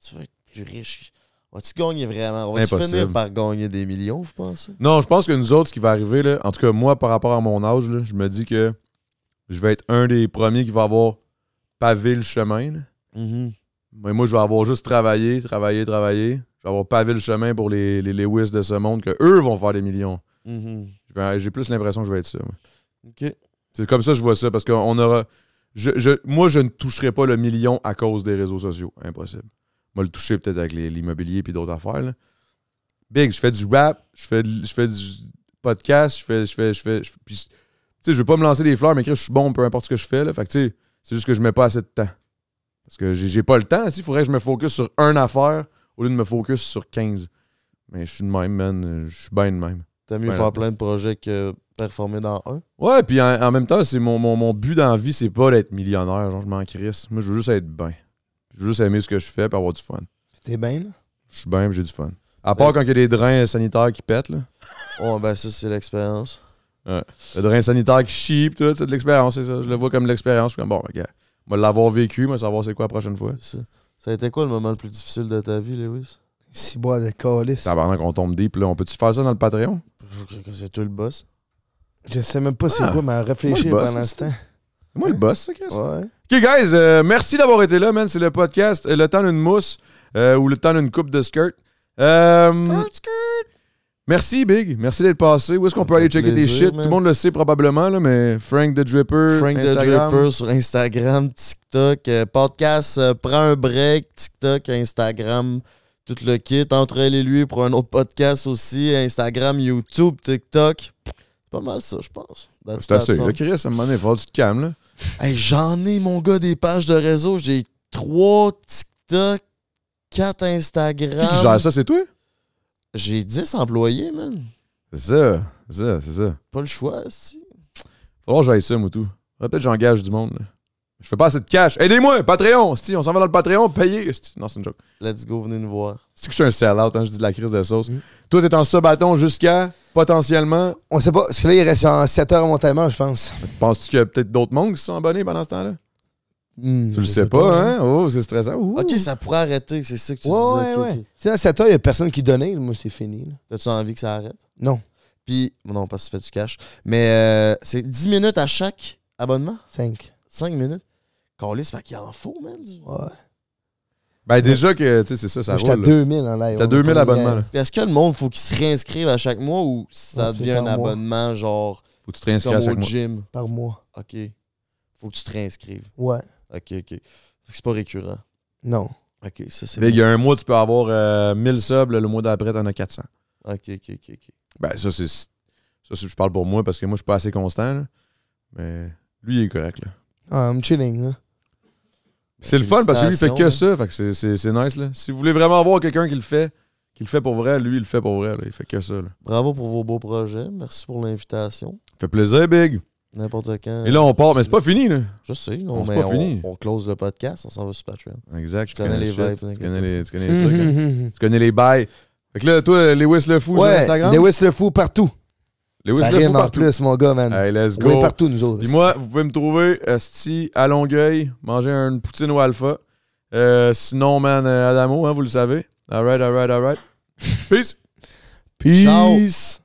tu vas être plus riche. Vas-tu gagner vraiment? On va finir par gagner des millions, vous pensez? Non, je pense que nous autres, ce qui va arriver, là, en tout cas, moi, par rapport à mon âge, je me dis que je vais être un des premiers qui va avoir pavé le chemin. Mm-hmm. Mais moi, je vais avoir juste travaillé, travaillé, travaillé. Je vais avoir pavé le chemin pour les, Lewis de ce monde que eux vont faire des millions. Mm-hmm. J'ai plus l'impression que je vais être ça. C'est comme ça que je vois ça parce qu'on aura. Je, moi, je ne toucherai pas le million à cause des réseaux sociaux. Impossible. Moi, le toucher peut-être avec l'immobilier et d'autres affaires. Big, je fais du rap, je fais, je fais du podcast, je fais, je fais, je fais, sais, je veux pas me lancer des fleurs, mais je suis bon peu importe ce que je fais. Là. Fait tu sais, c'est juste que je mets pas assez de temps. Parce que j'ai pas le temps. Il faudrait que je me focus sur un affaire au lieu de me focus sur 15. Mais je suis de même, man. Je suis bien de même. t'as mieux faire plein de projets que performer dans un. Ouais, puis en, même temps, c'est mon, mon, but dans la vie, c'est pas d'être millionnaire. Genre, je m'en crisse. Moi, je veux juste être bien. Je veux juste aimer ce que je fais et avoir du fun. T'es bien, là? Je suis bien j'ai du fun. À part quand il y a des drains sanitaires qui pètent, là. Ouais, ben ça, c'est l'expérience. Ouais. Le drain sanitaire qui chie, c'est de l'expérience, c'est ça. Je le vois comme de l'expérience. Comme, bon, on moi l'avoir vécu, moi savoir c'est quoi la prochaine fois. Ça. a été quoi le moment le plus difficile de ta vie, Lewis? Si bois de calice. Tabarnak, on tombe deep, là. On peut-tu faire ça dans le Patreon? C'est toi le boss. Je sais même pas c'est ah. quoi, mais à réfléchir pendant l'instant. Moi le boss, hein? ça, Ok, guys, euh, merci d'avoir été là, man. C'est le podcast euh, Le temps d'une mousse euh, ou Le temps d'une coupe de skirt. skirt, skirt. Merci, Big. Merci d'être passé. Où est-ce qu'on peut aller checker des shit? Tout le monde le sait probablement, là, mais Frank the Dripper. Frank the Dripper sur Instagram, TikTok, euh, podcast, euh, prends un break, TikTok, Instagram, tout le kit. Entre elle et lui pour un autre podcast aussi. Instagram, YouTube, TikTok. Pas mal ça, je pense. C'est assez. Le à un moment il du cam, là. J'en ai, mon gars, des pages de réseau. J'ai trois TikTok, quatre Instagram. Qui gère ça, c'est toi? J'ai 10 employés, man. C'est ça, c'est ça, c'est ça. Pas le choix, si. Faut que j'aille ça, Moutou. Peut-être que j'engage du monde. Je fais pas assez de cash. Aidez-moi, Patreon! Si, on s'en va dans le Patreon, payez! Non, c'est une joke. Let's go, venez nous voir. C'est que je suis un sell-out, hein, je dis de la crise de sauce. Mm. Toi, t'es en ce bâton jusqu'à potentiellement. On sait pas, parce que là, il reste en 7 heures à mon je pense. penses-tu qu'il y a peut-être d'autres mondes qui sont abonnés pendant ce temps-là? Hmm, tu le sais, pas, hein? hein? Oh, c'est stressant. Ok, ça pourrait arrêter, c'est ça que tu ouais, disais. Ouais, ouais. à 7 il n'y a personne qui donnait. Moi, c'est fini. T'as-tu envie que ça arrête? Non. Puis, non, parce que tu fais du cash. Mais euh, c'est 10 minutes à chaque abonnement? 5. 5 minutes? Calé, ça fait qu'il en faut, man. Ouais. Ben, déjà que, tu sais, c'est ça, ça roule. T'as 2000 en live. T'as 2000 abonnements. Est-ce que le monde, faut qu'il se réinscrive à chaque mois ou ça devient un abonnement genre. Faut tu te réinscrives au gym? Par mois. OK. Faut que tu te réinscrives. Ouais. OK, OK. C'est pas récurrent. Non. OK, ça, c'est. Il y a un mois, tu peux avoir 1000 euh, subs, le mois d'après, t'en as 400. OK, OK, OK. ok. Ben, ça, c'est. Ça, c'est je parle pour moi parce que moi, je suis pas assez constant. Mais lui, il est correct. Là. Ah, I'm chilling. Ben, c'est le fun parce que lui, il fait que ça. Fait que c'est nice. Là. Si vous voulez vraiment avoir quelqu'un qui le fait, qui le fait pour vrai, lui, il le fait pour vrai. Il fait que ça. Bravo pour vos beaux projets. Merci pour l'invitation. Fait plaisir, Big. N'importe quand. Et là, on part, mais c'est pas fini, là. Je sais, on, on, close le podcast, on s'en va sur Patreon. Exact. Tu, connais, les vibes. Tu connais les, tu connais les trucs. Hein. tu connais les bails. Fait que là, toi, Lewis Lefou sur Instagram. Lewis Lefou partout. Lewis ça le Fou partout. en plus, mon gars, man. Hey, let's go. partout, nous autres. Dis moi, vous pouvez me trouver Sti à Longueuil, manger une poutine au Alpha. Euh, sinon, man, euh, Adamo, hein, vous le savez. All right, all right, all right. Peace. Peace.